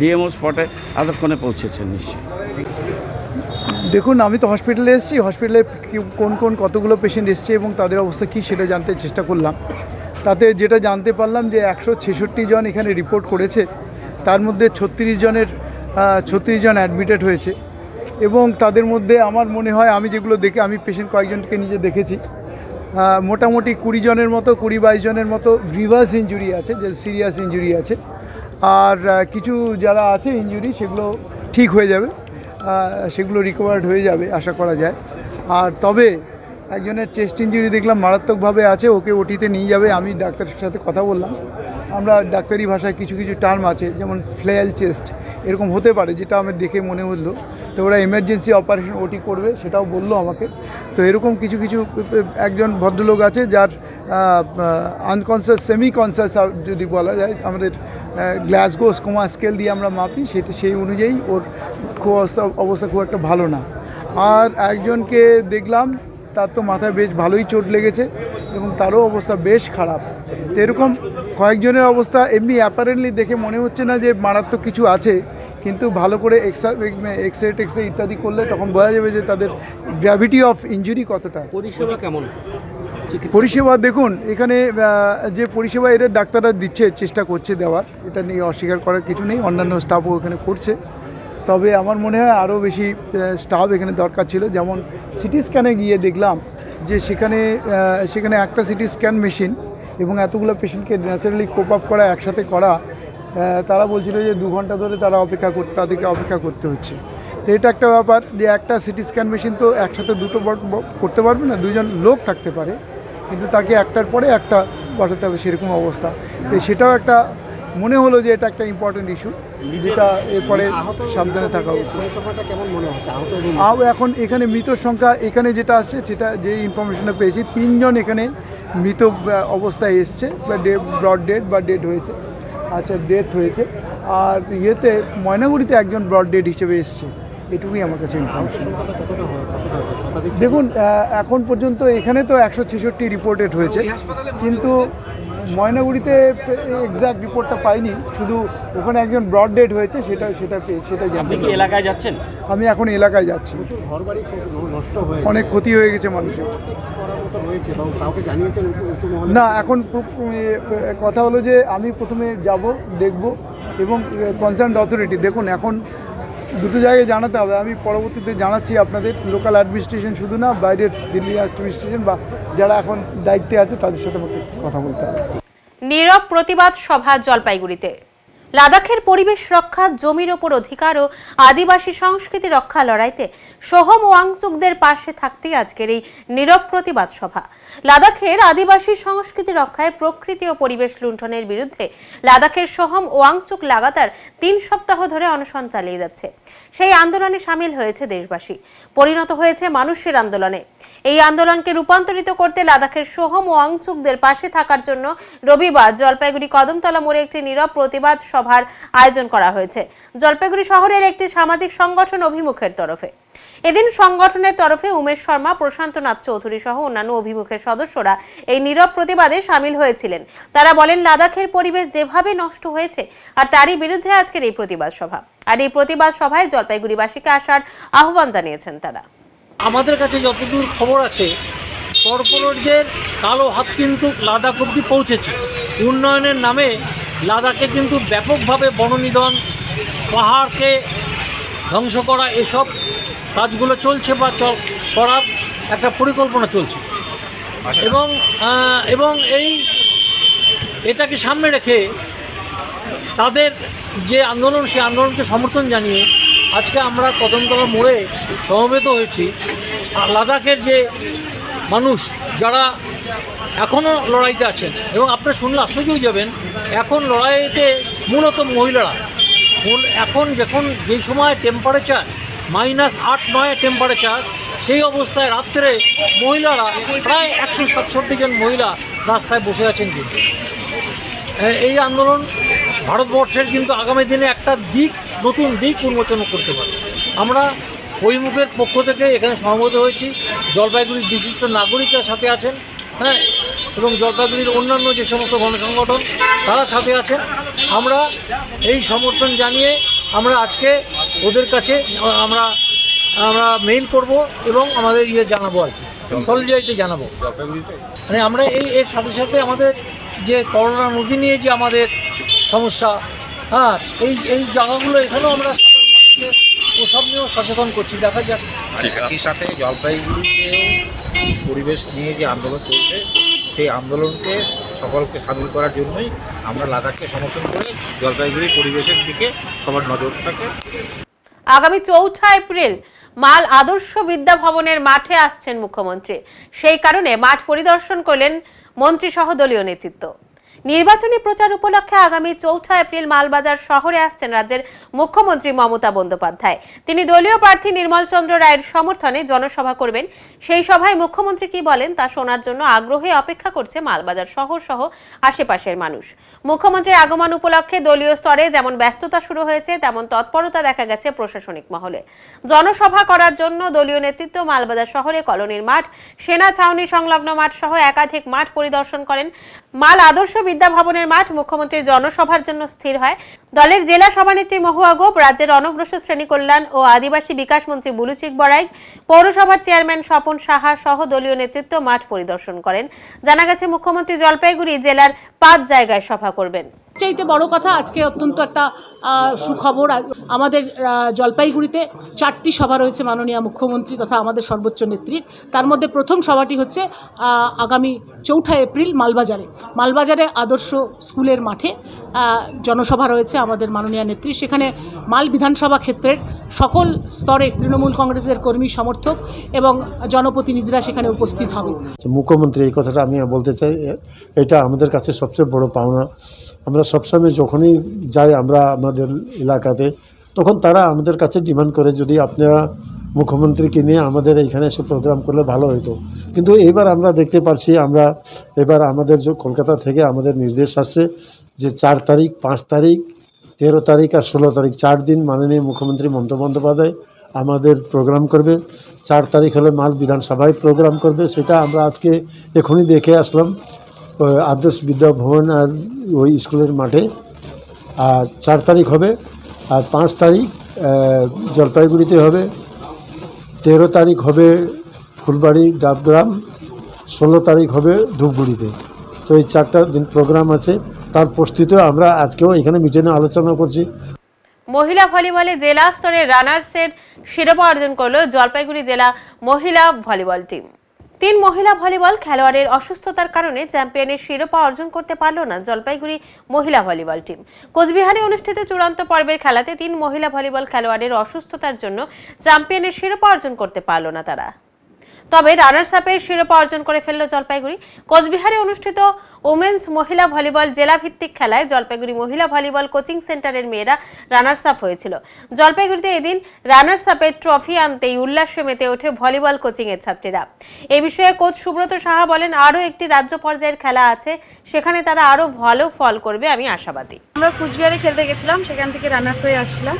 S7: ডিএমও স্পটে এতক্ষণে পৌঁছেছেন নিশ্চয়ই
S3: দেখুন আমি তো হসপিটালে এসেছি হসপিটালে কোন কোন কতগুলো পেশেন্ট এসছে এবং তাদের অবস্থা কী সেটা জানতে চেষ্টা করলাম তাতে যেটা জানতে পারলাম যে একশো ছেষট্টি জন এখানে রিপোর্ট করেছে তার মধ্যে ছত্রিশ জনের ছত্রিশ জন অ্যাডমিটেড হয়েছে এবং তাদের মধ্যে আমার মনে হয় আমি যেগুলো দেখে আমি পেশেন্ট কয়েকজনকে নিজে দেখেছি মোটামুটি কুড়ি জনের মতো কুড়ি বাইশ জনের মতো রিভার্স ইঞ্জুরি আছে যে সিরিয়াস ইঞ্জুরি আছে আর কিছু যারা আছে ইঞ্জুরি সেগুলো ঠিক হয়ে যাবে সেগুলো রিকভার্ড হয়ে যাবে আশা করা যায় আর তবে একজনের চেস্ট ইঞ্জুরি দেখলাম মারাত্মকভাবে আছে ওকে ওটিতে নিয়ে যাবে আমি ডাক্তারের সাথে কথা বললাম আমরা ডাক্তারি ভাষায় কিছু কিছু টার্ম আছে যেমন ফ্লেয়াল চেস্ট এরকম হতে পারে যেটা আমার দেখে মনে হলো তো ওরা এমার্জেন্সি অপারেশন ওটি করবে সেটাও বললো আমাকে তো এরকম কিছু কিছু একজন ভদ্রলোক আছে যার আনকনসিয়াস সেমি কনসিয়াস যদি বলা যায় আমাদের গ্লাসগো স্কোমা স্কেল দিয়ে আমরা মাপি সেটা সেই অনুযায়ী ওর খুব অবস্থা অবস্থা খুব একটা ভালো না আর একজনকে দেখলাম তার তো মাথায় বেশ ভালোই চোট লেগেছে এবং তারও অবস্থা বেশ খারাপ এরকম কয়েকজনের অবস্থা এমনি অ্যাপারেন্টলি দেখে মনে হচ্ছে না যে মারাত্মক কিছু আছে কিন্তু ভালো করে এক্সা এক্স রে টেক্স ইত্যাদি করলে তখন বোঝা যাবে যে তাদের গ্র্যাভিটি অফ ইঞ্জুরি কতটা পরিষেবা কেমন পরিষেবা দেখুন এখানে যে পরিষেবা এটা ডাক্তাররা দিচ্ছে চেষ্টা করছে দেওয়ার এটা নিয়ে অস্বীকার করার কিছু নেই অন্যান্য স্টাফও এখানে করছে তবে আমার মনে হয় আরও বেশি স্টাফ এখানে দরকার ছিল যেমন সিটি স্ক্যানে গিয়ে দেখলাম যে সেখানে সেখানে একটা সিটি স্ক্যান মেশিন এবং এতগুলো পেশেন্টকে ন্যাচারালি কোপ আপ করা একসাথে করা তারা বলছিল যে দু ঘন্টা ধরে তারা অপেক্ষা করতে তাদেরকে অপেক্ষা করতে হচ্ছে তো এটা একটা ব্যাপার যে একটা সিটি স্ক্যান মেশিন তো একসাথে দুটো করতে পারবে না দুজন লোক থাকতে পারে কিন্তু তাকে একটার পরে একটা পাঠাতে হবে সেরকম অবস্থা তো সেটাও একটা মনে হলো যে এটা একটা ইম্পর্টেন্ট ইস্যু যেটা এরপরে সাবধানে থাকা উচিত আও এখন এখানে মৃত সংখ্যা এখানে যেটা আসছে সেটা যে ইনফরমেশনটা পেয়েছি তিনজন এখানে মৃত অবস্থায় এসছে বা ডে ব্রড ডেড বা ডেড হয়েছে আচ্ছা ডেথ হয়েছে আর ইয়েতে ময়নাগুড়িতে একজন ব্রড ডেড হিসেবে এসছে এটুকুই আমার কাছে ইনফরমেশন দেখুন এখন পর্যন্ত এখানে তো একশো ছেষট্টি রিপোর্টেড হয়েছে কিন্তু ময়নাগুড়িতে এক্সাক্ট রিপোর্টটা পাইনি শুধু ওখানে একজন ব্রড ডেট হয়েছে সেটা সেটা সেটা জানি কি এলাকায় যাচ্ছেন আমি এখন এলাকায় যাচ্ছি অনেক ক্ষতি হয়ে গেছে মানুষের না এখন কথা হলো যে আমি প্রথমে যাব দেখব এবং কনসার্ন অথরিটি দেখুন এখন দুটো জায়গায় জানাতে হবে আমি পরবর্তীতে জানাচ্ছি আপনাদের লোকাল অ্যাডমিনিস্ট্রেশন শুধু না বাইরের দিল্লি অ্যাডমিনিস্ট্রেশন বা যারা এখন দায়িত্বে আছে তাদের সাথে কথা বলতে হবে
S1: নীরব প্রতিবাদ সভা জলপাইগুড়িতে লাদাখের পরিবেশ রক্ষা জমির ওপর অধিকার ও আদিবাসী সংস্কৃতি রক্ষা লড়াইতে সোহম ওয়াংচুকদের পাশে থাকতেই আজকের এই নীরব প্রতিবাদ সভা লাদাখের আদিবাসী সংস্কৃতি রক্ষায় প্রকৃতি ও পরিবেশ লুণ্ঠনের বিরুদ্ধে লাদাখের সোহম ওয়াংচুক লাগাতার তিন সপ্তাহ ধরে অনশন চালিয়ে যাচ্ছে সেই আন্দোলনে সামিল হয়েছে দেশবাসী পরিণত হয়েছে মানুষের আন্দোলনে এই আন্দোলনকে রূপান্তরিত করতে লাদাখের সোহম ওয়াংচুকদের পাশে থাকার জন্য রবিবার জলপাইগুড়ি কদমতলা মোড়ে একটি নীরব প্রতিবাদ সভার আয়োজন করা হয়েছে জলপাইগুড়ি শহরের একটি সামাজিক সংগঠন অভিমুখের তরফে এদিন সংগঠনের তরফে উমেশ শর্মা প্রশান্তনাথ চৌধুরী সহ অন্যান্য অভিমুখের সদস্যরা এই নীরব প্রতিবাদে সামিল হয়েছিলেন তারা বলেন লাদাখের পরিবেশ যেভাবে নষ্ট হয়েছে আর তারই বিরুদ্ধে আজকের এই প্রতিবাদ সভা আর এই প্রতিবাদ সভায় জলপাইগুড়িবাসীকে আসার আহ্বান জানিয়েছেন তারা
S8: আমাদের কাছে যতদূর খবর আছে কর্পোরেটদের কালো হাত কিন্তু লাদাখ অব্দি পৌঁছেছে উন্নয়নের নামে লাদাখে কিন্তু ব্যাপকভাবে বননিধন পাহাড়কে ধ্বংস করা এসব কাজগুলো চলছে বা চল করার একটা পরিকল্পনা চলছে আচ্ছা। এবং এবং এই এটাকে সামনে রেখে তাদের যে আন্দোলন সেই আন্দোলনকে সমর্থন জানিয়ে আজকে আমরা কদমতলা মোড়ে সমবেত হয়েছি লাদাখের যে মানুষ যারা এখনও লড়াইতে আছেন এবং আপনি শুনলে আশ্চর্য হয়ে যাবেন এখন লড়াইতে মূলত মহিলারা এখন যখন যেই সময় টেম্পারেচার মাইনাস আট নয় টেম্পারেচার সেই অবস্থায় রাত্রে মহিলারা প্রায় একশো সাতষট্টি জন মহিলা রাস্তায় বসে আছেন কিন্তু এই আন্দোলন ভারতবর্ষের কিন্তু আগামী দিনে একটা দিক নতুন দিক উন্মোচন করতে পারে আমরা বহিমুখের পক্ষ থেকে এখানে সমবেত হয়েছি জলপাইগুড়ির বিশিষ্ট নাগরিকের সাথে আছেন হ্যাঁ এবং জলপাইগুড়ির অন্যান্য যে সমস্ত গণসংগঠন তারা সাথে আছেন আমরা এই সমর্থন জানিয়ে আমরা আজকে ওদের কাছে আমরা আমরা মেইল করব এবং আমাদের ইয়ে জানাবো আর কি সলিডারিটি জানাবো মানে আমরা এই এর সাথে সাথে আমাদের যে করোনা নদী নিয়ে যে আমাদের সমস্যা হ্যাঁ এই এই জায়গাগুলো এখানেও আমরা সাধারণ মানুষকে ওসব নিয়েও সচেতন করছি দেখা যাক
S5: একই
S9: সাথে জলপাইগুড়িতে পরিবেশ নিয়ে যে আন্দোলন চলছে সেই আন্দোলনকে সকলকে সামিল করার জন্যই আমরা লাদাখকে সমর্থন করে জলপাইগুড়ি
S5: পরিবেশের দিকে সবার নজর থাকে
S1: আগামী চৌঠা এপ্রিল মাল আদর্শ বিদ্যা ভবনের মাঠে আসছেন মুখ্যমন্ত্রী সেই কারণে মাঠ পরিদর্শন করলেন মন্ত্রী সহ দলীয় নেতৃত্ব নির্বাচনী প্রচার উপলক্ষে আগামী চৌঠা এপ্রিল মালবাজার শহরে আসছেন রাজ্যের মুখ্যমন্ত্রী মমতা বন্দ্যোপাধ্যায় তিনি দলীয় প্রার্থী নির্মল চন্দ্র রায়ের সমর্থনে জনসভা করবেন সেই সভায় মুখ্যমন্ত্রী কি বলেন তা শোনার জন্য আগ্রহে অপেক্ষা করছে মালবাজার শহর সহ আশেপাশের মানুষ মুখ্যমন্ত্রীর আগমন উপলক্ষে দলীয় স্তরে যেমন ব্যস্ততা শুরু হয়েছে তেমন তৎপরতা দেখা গেছে প্রশাসনিক মহলে জনসভা করার জন্য দলীয় নেতৃত্ব মালবাজার শহরে কলোনির মাঠ সেনা ছাউনি সংলগ্ন মাঠ সহ একাধিক মাঠ পরিদর্শন করেন মাল আদর্শ বিদ্যা ভবনের মাঠ মুখ্যমন্ত্রীর জনসভার জন্য স্থির হয় দলের জেলা সভানেত্রী মহুয়া গোপ রাজ্যের অনগ্রসর শ্রেণী কল্যাণ ও আদিবাসী বিকাশ মন্ত্রী বুলুচিক বরাই পৌরসভার চেয়ারম্যান স্বপন সাহা সহ দলীয় নেতৃত্ব মাঠ পরিদর্শন করেন জানা গেছে
S10: মুখ্যমন্ত্রী জলপাইগুড়ি জেলার পাঁচ জায়গায় সভা করবেন চাইতে বড় কথা আজকে অত্যন্ত একটা সুখবর আমাদের জলপাইগুড়িতে চারটি সভা রয়েছে মাননীয় মুখ্যমন্ত্রী তথা আমাদের সর্বোচ্চ নেত্রীর তার মধ্যে প্রথম সভাটি হচ্ছে আগামী চৌঠা এপ্রিল মালবাজারে মালবাজারে আদর্শ স্কুলের মাঠে জনসভা রয়েছে আমাদের মাননীয় নেত্রী সেখানে মাল বিধানসভা ক্ষেত্রের সকল স্তরের তৃণমূল কংগ্রেসের কর্মী সমর্থক এবং জনপ্রতিনিধিরা সেখানে উপস্থিত হবে
S6: আচ্ছা, মুখ্যমন্ত্রী এই কথাটা আমি বলতে চাই এটা আমাদের কাছে সবচেয়ে বড় পাওনা আমরা সবসময় যখনই যাই আমরা আমাদের এলাকাতে তখন তারা আমাদের কাছে ডিমান্ড করে যদি আপনারা মুখ্যমন্ত্রীকে নিয়ে আমাদের এইখানে এসে প্রোগ্রাম করলে ভালো হতো কিন্তু এবার আমরা দেখতে পাচ্ছি আমরা এবার আমাদের কলকাতা থেকে আমাদের নির্দেশ আসছে যে চার তারিখ পাঁচ তারিখ তেরো তারিখ আর ষোলো তারিখ চার দিন মাননীয় মুখ্যমন্ত্রী মমতা বন্দ্যোপাধ্যায় আমাদের প্রোগ্রাম করবে চার তারিখ হলে মাল বিধানসভায় প্রোগ্রাম করবে সেটা আমরা আজকে এখনই দেখে আসলাম আদর্শ বিদ্যা ভবন আর ওই স্কুলের মাঠে আর চার তারিখ হবে আর পাঁচ তারিখ জলপাইগুড়িতে হবে তেরো তারিখ হবে ফুলবাড়ি ডাবগ্রাম ষোলো তারিখ হবে ধূপগুড়িতে তো এই চারটা দিন প্রোগ্রাম আছে তার প্রস্তুতিও আমরা আজকেও এখানে মিটিংয়ে আলোচনা করছি
S1: মহিলা ভলিবলে জেলা স্তরে রানার্সের শিরোপা অর্জন করল জলপাইগুড়ি জেলা মহিলা ভলিবল টিম তিন মহিলা ভলিবল খেলোয়াড়ের অসুস্থতার কারণে চ্যাম্পিয়নের শিরোপা অর্জন করতে পারল না জলপাইগুড়ি মহিলা ভলিবল টিম কোচবিহারে অনুষ্ঠিত চূড়ান্ত পর্বের খেলাতে তিন মহিলা ভলিবল খেলোয়াড়ের অসুস্থতার জন্য চ্যাম্পিয়নের শিরোপা অর্জন করতে পারল না তারা তবে রানার্স আপের শিরোপা অর্জন করে ফেলল জলপাইগুড়ি কোচবিহারে অনুষ্ঠিত ওমেন্স মহিলা ভলিবল জেলা ভিত্তিক খেলায় জলপাইগুড়ি মহিলা ভলিবল কোচিং সেন্টারের মেয়েরা রানার্স আপ হয়েছিল জলপাইগুড়িতে এদিন রানার্স আপের ট্রফি আনতেই উল্লাসে মেতে ওঠে ভলিবল কোচিং এর ছাত্রীরা এ বিষয়ে কোচ সুব্রত সাহা বলেন আরও একটি রাজ্য পর্যায়ের খেলা আছে সেখানে তারা আরও ভালো ফল করবে আমি আশাবাদী আমরা কোচবিহারে খেলতে গেছিলাম সেখান থেকে রানার্স হয়ে আসছিলাম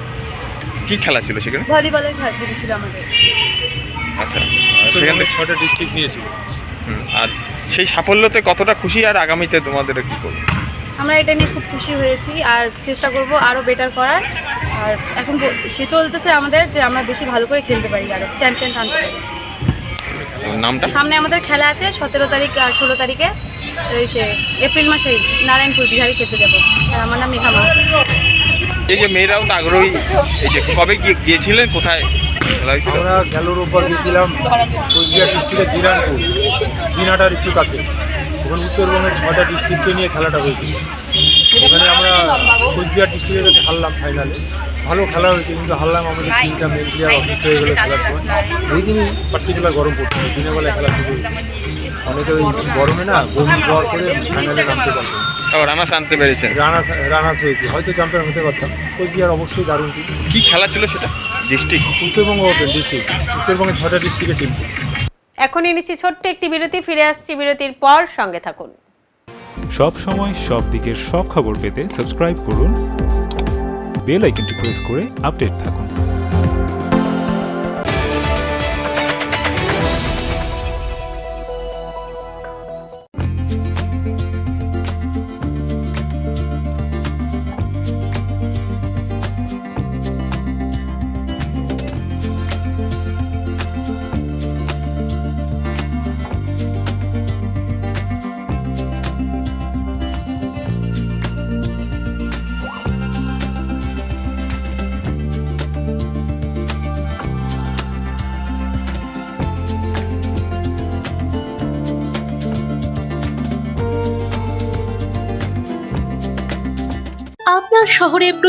S11: কি খেলা ছিল সেখানে
S1: ভলিবলের খেলা ছিল আমাদের
S9: আচ্ছা ডিস্ট্রিক্ট আচ্ছা। মানে নিয়েছিল আর সেই সাফল্যতে কতটা খুশি আর আগামীতে তোমাদের কি করবে
S1: আমরা এটা নিয়ে খুব খুশি হয়েছি আর চেষ্টা করব আরও
S7: বেটার করার আর এখন সে চলতেছে আমাদের যে আমরা বেশি ভালো করে খেলতে পারি আর চ্যাম্পিয়ন
S1: আনতে পারি নামটা সামনে আমাদের খেলা আছে সতেরো তারিখ আর ষোলো তারিখে সে এপ্রিল মাসে নারায়ণপুর বিহারে খেলতে যাবো আমার নাম মেঘামা
S5: এই যে মেয়েরাও তো আগ্রহী এই যে কবে গিয়েছিলেন কোথায় আমরা গেলোর উপর গিয়েছিলাম কোচবিহার ডিস্ট্রিক্টের জিরানপুর দিনহাটার একটু কাছে
S8: ওখানে উত্তরবঙ্গের ছটা ডিস্ট্রিক্টকে নিয়ে খেলাটা হয়েছিল ওখানে আমরা কোচবিহার ডিস্ট্রিক্টের কাছে হারলাম ফাইনালে ভালো খেলা হয়েছে কিন্তু হারলাম আমাদের তিনটা মেন প্লেয়ার অসুস্থ হয়ে গেলে খেলার সময় ওই দিন পার্টিকুলার গরম পড়ছিল দিনের বেলায় খেলা শুরু হয়েছে অনেকে গরমে না হ্যাঁ,
S5: করে ফাইনালে হয়তো হতে পারতাম অবশ্যই দারুণ কি খেলা ছিল সেটা ডিস্ট্রিক্ট উত্তরবঙ্গ ওপেন ডিস্ট্রিক্ট উত্তরবঙ্গের
S3: ছটা
S1: একটি ফিরে আসছি সঙ্গে থাকুন
S3: সব সময় সব দিকের সব খবর পেতে সাবস্ক্রাইব করুন বেল আইকনটি প্রেস করে আপডেট থাকুন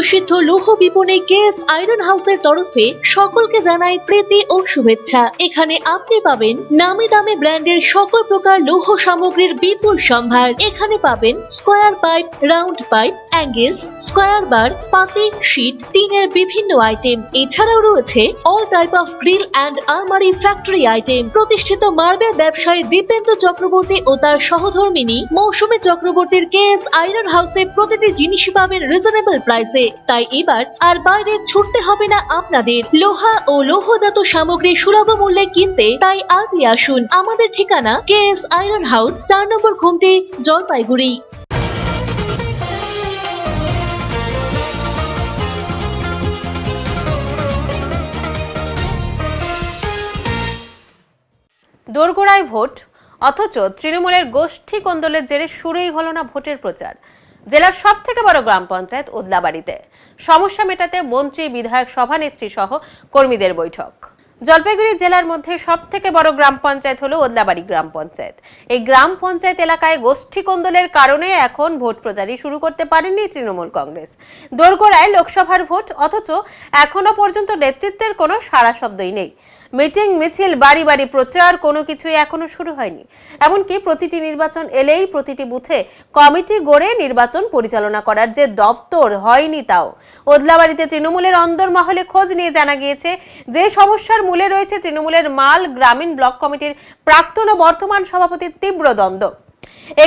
S12: প্রসিদ্ধ লৌহ বিপণে কেস আয়রন হাউসের তরফে সকলকে জানাই প্রীতি ও শুভেচ্ছা এখানে আপনি পাবেন নামি দামি ব্র্যান্ডের সকল প্রকার লৌহ সামগ্রীর বিপুল সম্ভার এখানে পাবেন square pipe round pipe angle square bar পাতি শীত টিনের বিভিন্ন আইটেম এছাড়াও রয়েছে all type of grill and আলমারি ফ্যাক্টরি আইটেম প্রতিষ্ঠিত মার্বেল ব্যবসায়ী দীপেন্দ্র চক্রবর্তী ও তার সহধর্মিনী মৌসুমী চক্রবর্তীর কে এস আয়রন হাউসে প্রতিটি জিনিসই পাবেন রিজনেবল প্রাইসে তাই এবার আর বাইরে ছুটতে হবে না আপনাদের লোহা ও লৌহজাত সামগ্রী সুলভ মূল্যে কিনতে তাই আজই আসুন আমাদের ঠিকানা কে এস আয়রন হাউস চার নম্বর ঘুমটি জলপাইগুড়ি
S1: কোথায় ভোট অথচ তৃণমূলের গোষ্ঠী কোন্দলের জেরে শুরুই হল না ভোটের প্রচার জেলার সব থেকে বড় গ্রাম পঞ্চায়েত উদলাবাড়িতে সমস্যা মেটাতে মন্ত্রী বিধায়ক সভানেত্রী সহ কর্মীদের বৈঠক জলপাইগুড়ি জেলার মধ্যে সব থেকে বড় গ্রাম পঞ্চায়েত হলো ওদলাবাড়ি গ্রাম পঞ্চায়েত এই গ্রাম পঞ্চায়েত এলাকায় গোষ্ঠী কোন্দলের কারণে এখন ভোট প্রচারই শুরু করতে পারেনি তৃণমূল কংগ্রেস দোরগোড়ায় লোকসভার ভোট অথচ এখনো পর্যন্ত নেতৃত্বের কোনো সারা শব্দই নেই মিটিং মিছিল বাড়ি বাড়ি প্রচার কোনো কিছুই এখনো শুরু হয়নি এমনকি প্রতিটি নির্বাচন এলেই প্রতিটি বুথে কমিটি গড়ে নির্বাচন পরিচালনা করার যে দপ্তর হয়নি তাও ওদলাবাড়িতে তৃণমূলের অন্দর মহলে খোঁজ নিয়ে জানা গিয়েছে যে সমস্যার মূলে রয়েছে তৃণমূলের মাল গ্রামীণ ব্লক কমিটির প্রাক্তন ও বর্তমান সভাপতির তীব্র দ্বন্দ্ব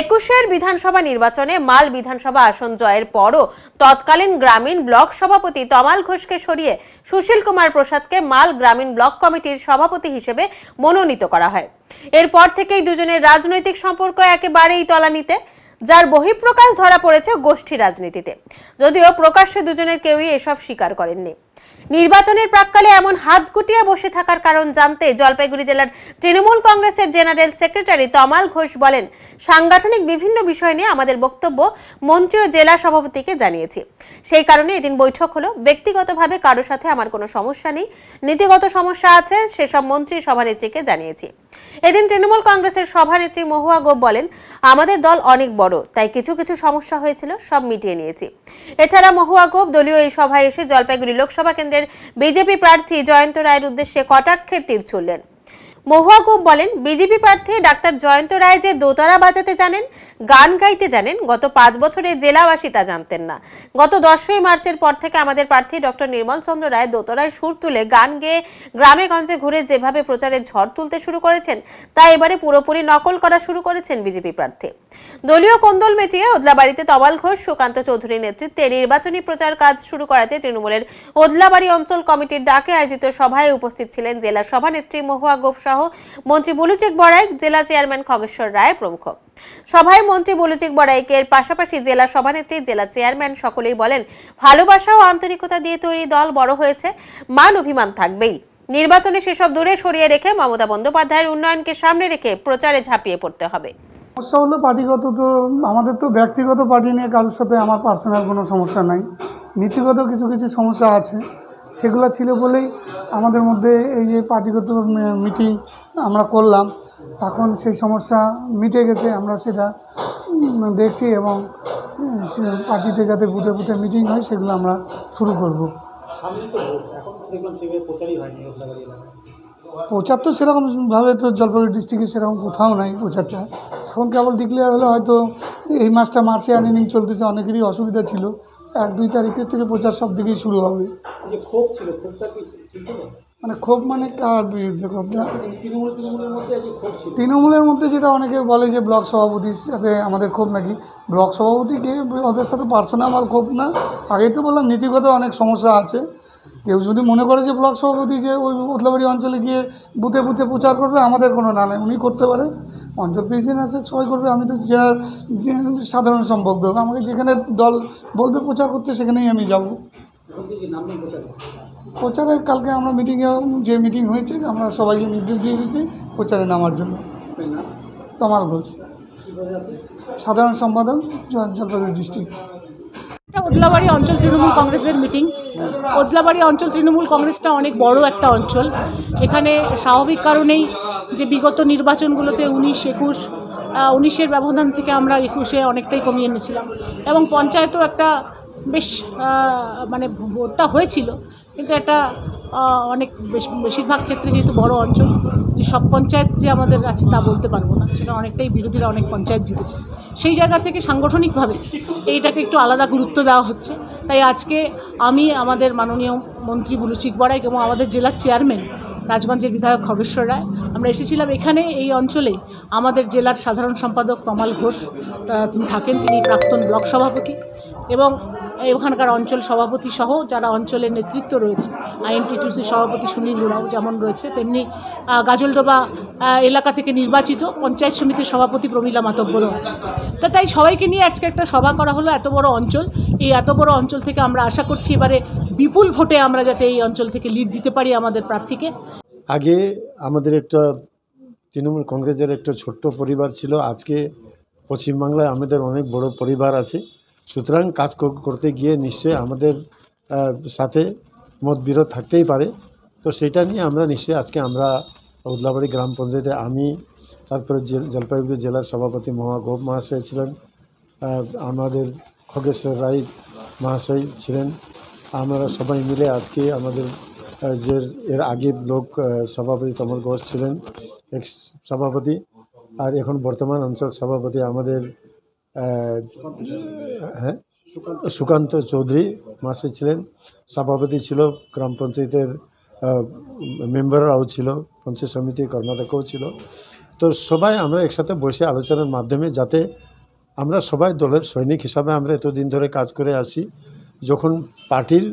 S1: একুশের বিধানসভা নির্বাচনে মাল বিধানসভা আসন জয়ের পরও তৎকালীন গ্রামীণ ব্লক সভাপতি তমাল ঘোষকে সরিয়ে সুশীল কুমার প্রসাদকে মাল গ্রামীণ ব্লক কমিটির সভাপতি হিসেবে মনোনীত করা হয় এরপর থেকেই দুজনের রাজনৈতিক সম্পর্ক একেবারেই তলানিতে যার বহিঃপ্রকাশ ধরা পড়েছে গোষ্ঠী রাজনীতিতে যদিও প্রকাশ্যে দুজনের কেউই এসব স্বীকার করেননি নির্বাচনের প্রাককালে এমন হাত গুটিয়ে বসে থাকার কারণ জানতে জলপাইগুড়ি জেলার তৃণমূল কংগ্রেসের জেনারেল সেক্রেটারি তমাল ঘোষ বলেন সাংগঠনিক বিভিন্ন বিষয় নিয়ে আমাদের বক্তব্য মন্ত্রী ও জেলা সভাপতিকে জানিয়েছি সেই কারণে এদিন বৈঠক হলো ব্যক্তিগতভাবে কারো সাথে আমার কোনো সমস্যা নেই নীতিগত সমস্যা আছে সেসব মন্ত্রী সভানেত্রীকে জানিয়েছি এদিন তৃণমূল কংগ্রেসের সভানেত্রী মহুয়া গোপ বলেন আমাদের দল অনেক বড় তাই কিছু কিছু সমস্যা হয়েছিল সব মিটিয়ে নিয়েছি এছাড়া মহুয়া গোপ দলীয় এই সভায় এসে জলপাইগুড়ি লোকসভা লোকসভা কেন্দ্রের বিজেপি প্রার্থী জয়ন্ত রায়ের উদ্দেশ্যে কটাক্ষের তীর ছুড়লেন মহুয়া গোপ বলেন বিজেপি প্রার্থী ডাক্তার জয়ন্ত রায় যে দোতারা বাজাতে জানেন গান গাইতে জানেন গত পাঁচ বছরে জেলাবাসী তা জানতেন না গত দশই মার্চের পর থেকে আমাদের প্রার্থী ডক্টর নির্মল চন্দ্র রায় দোতরায় সুর তুলে গান গেয়ে গ্রামে গঞ্জে ঘুরে যেভাবে প্রচারের ঝড় তুলতে শুরু করেছেন তা এবারে পুরোপুরি নকল করা শুরু করেছেন বিজেপি প্রার্থী দলীয় কোন্দল মেটিয়ে ওদলাবাড়িতে তবাল ঘোষ সুকান্ত চৌধুরীর নেতৃত্বে নির্বাচনী প্রচার কাজ শুরু করাতে তৃণমূলের ওদলাবাড়ি অঞ্চল কমিটির ডাকে আয়োজিত সভায় উপস্থিত ছিলেন জেলা সভানেত্রী মহুয়া গোপ সহ মন্ত্রী বুলুচেক বড়াইক জেলা চেয়ারম্যান খগেশ্বর রায় প্রমুখ সভায় মন্ত্রী বলুচিক বড়াইকের পাশাপাশি জেলা সভানেত্রী জেলা চেয়ারম্যান সকলেই বলেন ভালোবাসা ও আন্তরিকতা দিয়ে তৈরি দল বড় হয়েছে মান অভিমান থাকবেই নির্বাচনে সেসব দূরে সরিয়ে রেখে মমতা বন্দ্যোপাধ্যায়ের উন্নয়নকে সামনে রেখে প্রচারে ঝাঁপিয়ে পড়তে হবে
S13: সমস্যা হলো পার্টিগত তো আমাদের তো ব্যক্তিগত পার্টি নিয়ে কারোর সাথে আমার পার্সোনাল কোনো সমস্যা নাই নীতিগত কিছু কিছু সমস্যা আছে সেগুলো ছিল বলেই আমাদের মধ্যে এই যে পার্টিগত মিটিং আমরা করলাম এখন সেই সমস্যা মিটে গেছে আমরা সেটা দেখছি এবং পার্টিতে যাতে বুথে বুথে মিটিং হয় সেগুলো আমরা শুরু করব প্রচার তো সেরকমভাবে তো জলপাইগুড়ি ডিস্ট্রিক্টে সেরকম কোথাও নাই প্রচারটা এখন কেবল ডিক্লেয়ার হলে হয়তো এই মাসটা মার্চে আনিনি চলতেছে অনেকেরই অসুবিধা ছিল এক দুই তারিখের থেকে প্রচার সব দিকেই শুরু হবে মানে ক্ষোভ মানে কার বিরুদ্ধে ক্ষোভটা তৃণমূলের মধ্যে যেটা অনেকে বলে যে ব্লক সভাপতির সাথে আমাদের ক্ষোভ নাকি ব্লক সভাপতিকে ওদের সাথে পার্সোনাল আমার ক্ষোভ না আগেই তো বললাম নীতিগত অনেক সমস্যা আছে কেউ যদি মনে করে যে ব্লক সভাপতি যে ওই উতলাবাড়ি অঞ্চলে গিয়ে বুথে বুথে প্রচার করবে আমাদের কোনো না নেই উনি করতে পারে অঞ্চল প্রেসিডেন্ট আছে সবাই করবে আমি তো জেলার সাধারণ সম্পর্ক আমাকে যেখানে দল বলবে প্রচার করতে সেখানেই আমি যাব প্রচারে কালকে আমরা মিটিংয়ে যে মিটিং হয়েছে আমরা সবাইকে নির্দেশ দিয়ে দিয়েছি প্রচারে নামার জন্য তমাল ঘোষ সাধারণ সম্পাদক জলপাইগুড়ি ডিস্ট্রিক্ট
S10: এটা ওদলাবাড়ি অঞ্চল তৃণমূল কংগ্রেসের মিটিং ওদলাবাড়ি অঞ্চল তৃণমূল কংগ্রেসটা অনেক বড় একটা অঞ্চল এখানে স্বাভাবিক কারণেই যে বিগত নির্বাচনগুলোতে উনিশ একুশ উনিশের ব্যবধান থেকে আমরা একুশে অনেকটাই কমিয়ে এনেছিলাম এবং পঞ্চায়েতও একটা বেশ মানে ভোটটা হয়েছিল কিন্তু একটা অনেক বেশিরভাগ ক্ষেত্রে যেহেতু বড় অঞ্চল যে সব পঞ্চায়েত যে আমাদের আছে তা বলতে পারবো না সেটা অনেকটাই বিরোধীরা অনেক পঞ্চায়েত জিতেছে সেই জায়গা থেকে সাংগঠনিকভাবে এইটাকে একটু আলাদা গুরুত্ব দেওয়া হচ্ছে তাই আজকে আমি আমাদের মাননীয় মন্ত্রী বুলুচিক বড়াইক এবং আমাদের জেলার চেয়ারম্যান রাজগঞ্জের বিধায়ক খগেশ্বর রায় আমরা এসেছিলাম এখানে এই অঞ্চলে আমাদের জেলার সাধারণ সম্পাদক তমাল ঘোষ তিনি থাকেন তিনি প্রাক্তন ব্লক সভাপতি এবং ওখানকার অঞ্চল সভাপতি সহ যারা অঞ্চলের নেতৃত্ব রয়েছে আইএনটিটিউসি সভাপতি সুনীল গুড়াও যেমন রয়েছে তেমনি গাজলডোবা এলাকা থেকে নির্বাচিত পঞ্চায়েত সমিতির সভাপতি প্রমীলা মাতব্বরও আছে তো তাই সবাইকে নিয়ে আজকে একটা সভা করা হলো এত বড় অঞ্চল এই এত বড় অঞ্চল থেকে আমরা আশা করছি এবারে বিপুল ভোটে আমরা যাতে এই অঞ্চল থেকে লিড দিতে পারি আমাদের প্রার্থীকে
S6: আগে আমাদের একটা তৃণমূল কংগ্রেসের একটা ছোট্ট পরিবার ছিল আজকে পশ্চিমবাংলায় আমাদের অনেক বড় পরিবার আছে সুতরাং কাজ করতে গিয়ে নিশ্চয়ই আমাদের সাথে মতবিরোধ থাকতেই পারে তো সেটা নিয়ে আমরা নিশ্চয়ই আজকে আমরা উদলাবাড়ি গ্রাম পঞ্চায়েতে আমি তারপরে জলপাইগুড়ি জেলার সভাপতি মহাগোপ মহাশয় ছিলেন আমাদের খগেশ্বর রায় মহাশয় ছিলেন আমরা সবাই মিলে আজকে আমাদের যে এর আগে লোক সভাপতি তমল ঘোষ ছিলেন এক্স সভাপতি আর এখন বর্তমান অঞ্চল সভাপতি আমাদের হ্যাঁ সুকান্ত চৌধুরী মাসে ছিলেন সভাপতি ছিল গ্রাম পঞ্চায়েতের মেম্বাররাও ছিল পঞ্চায়েত সমিতির কর্মাধ্যক্ষও ছিল তো সবাই আমরা একসাথে বসে আলোচনার মাধ্যমে যাতে আমরা সবাই দলের সৈনিক হিসাবে আমরা এতদিন ধরে কাজ করে আসি যখন পার্টির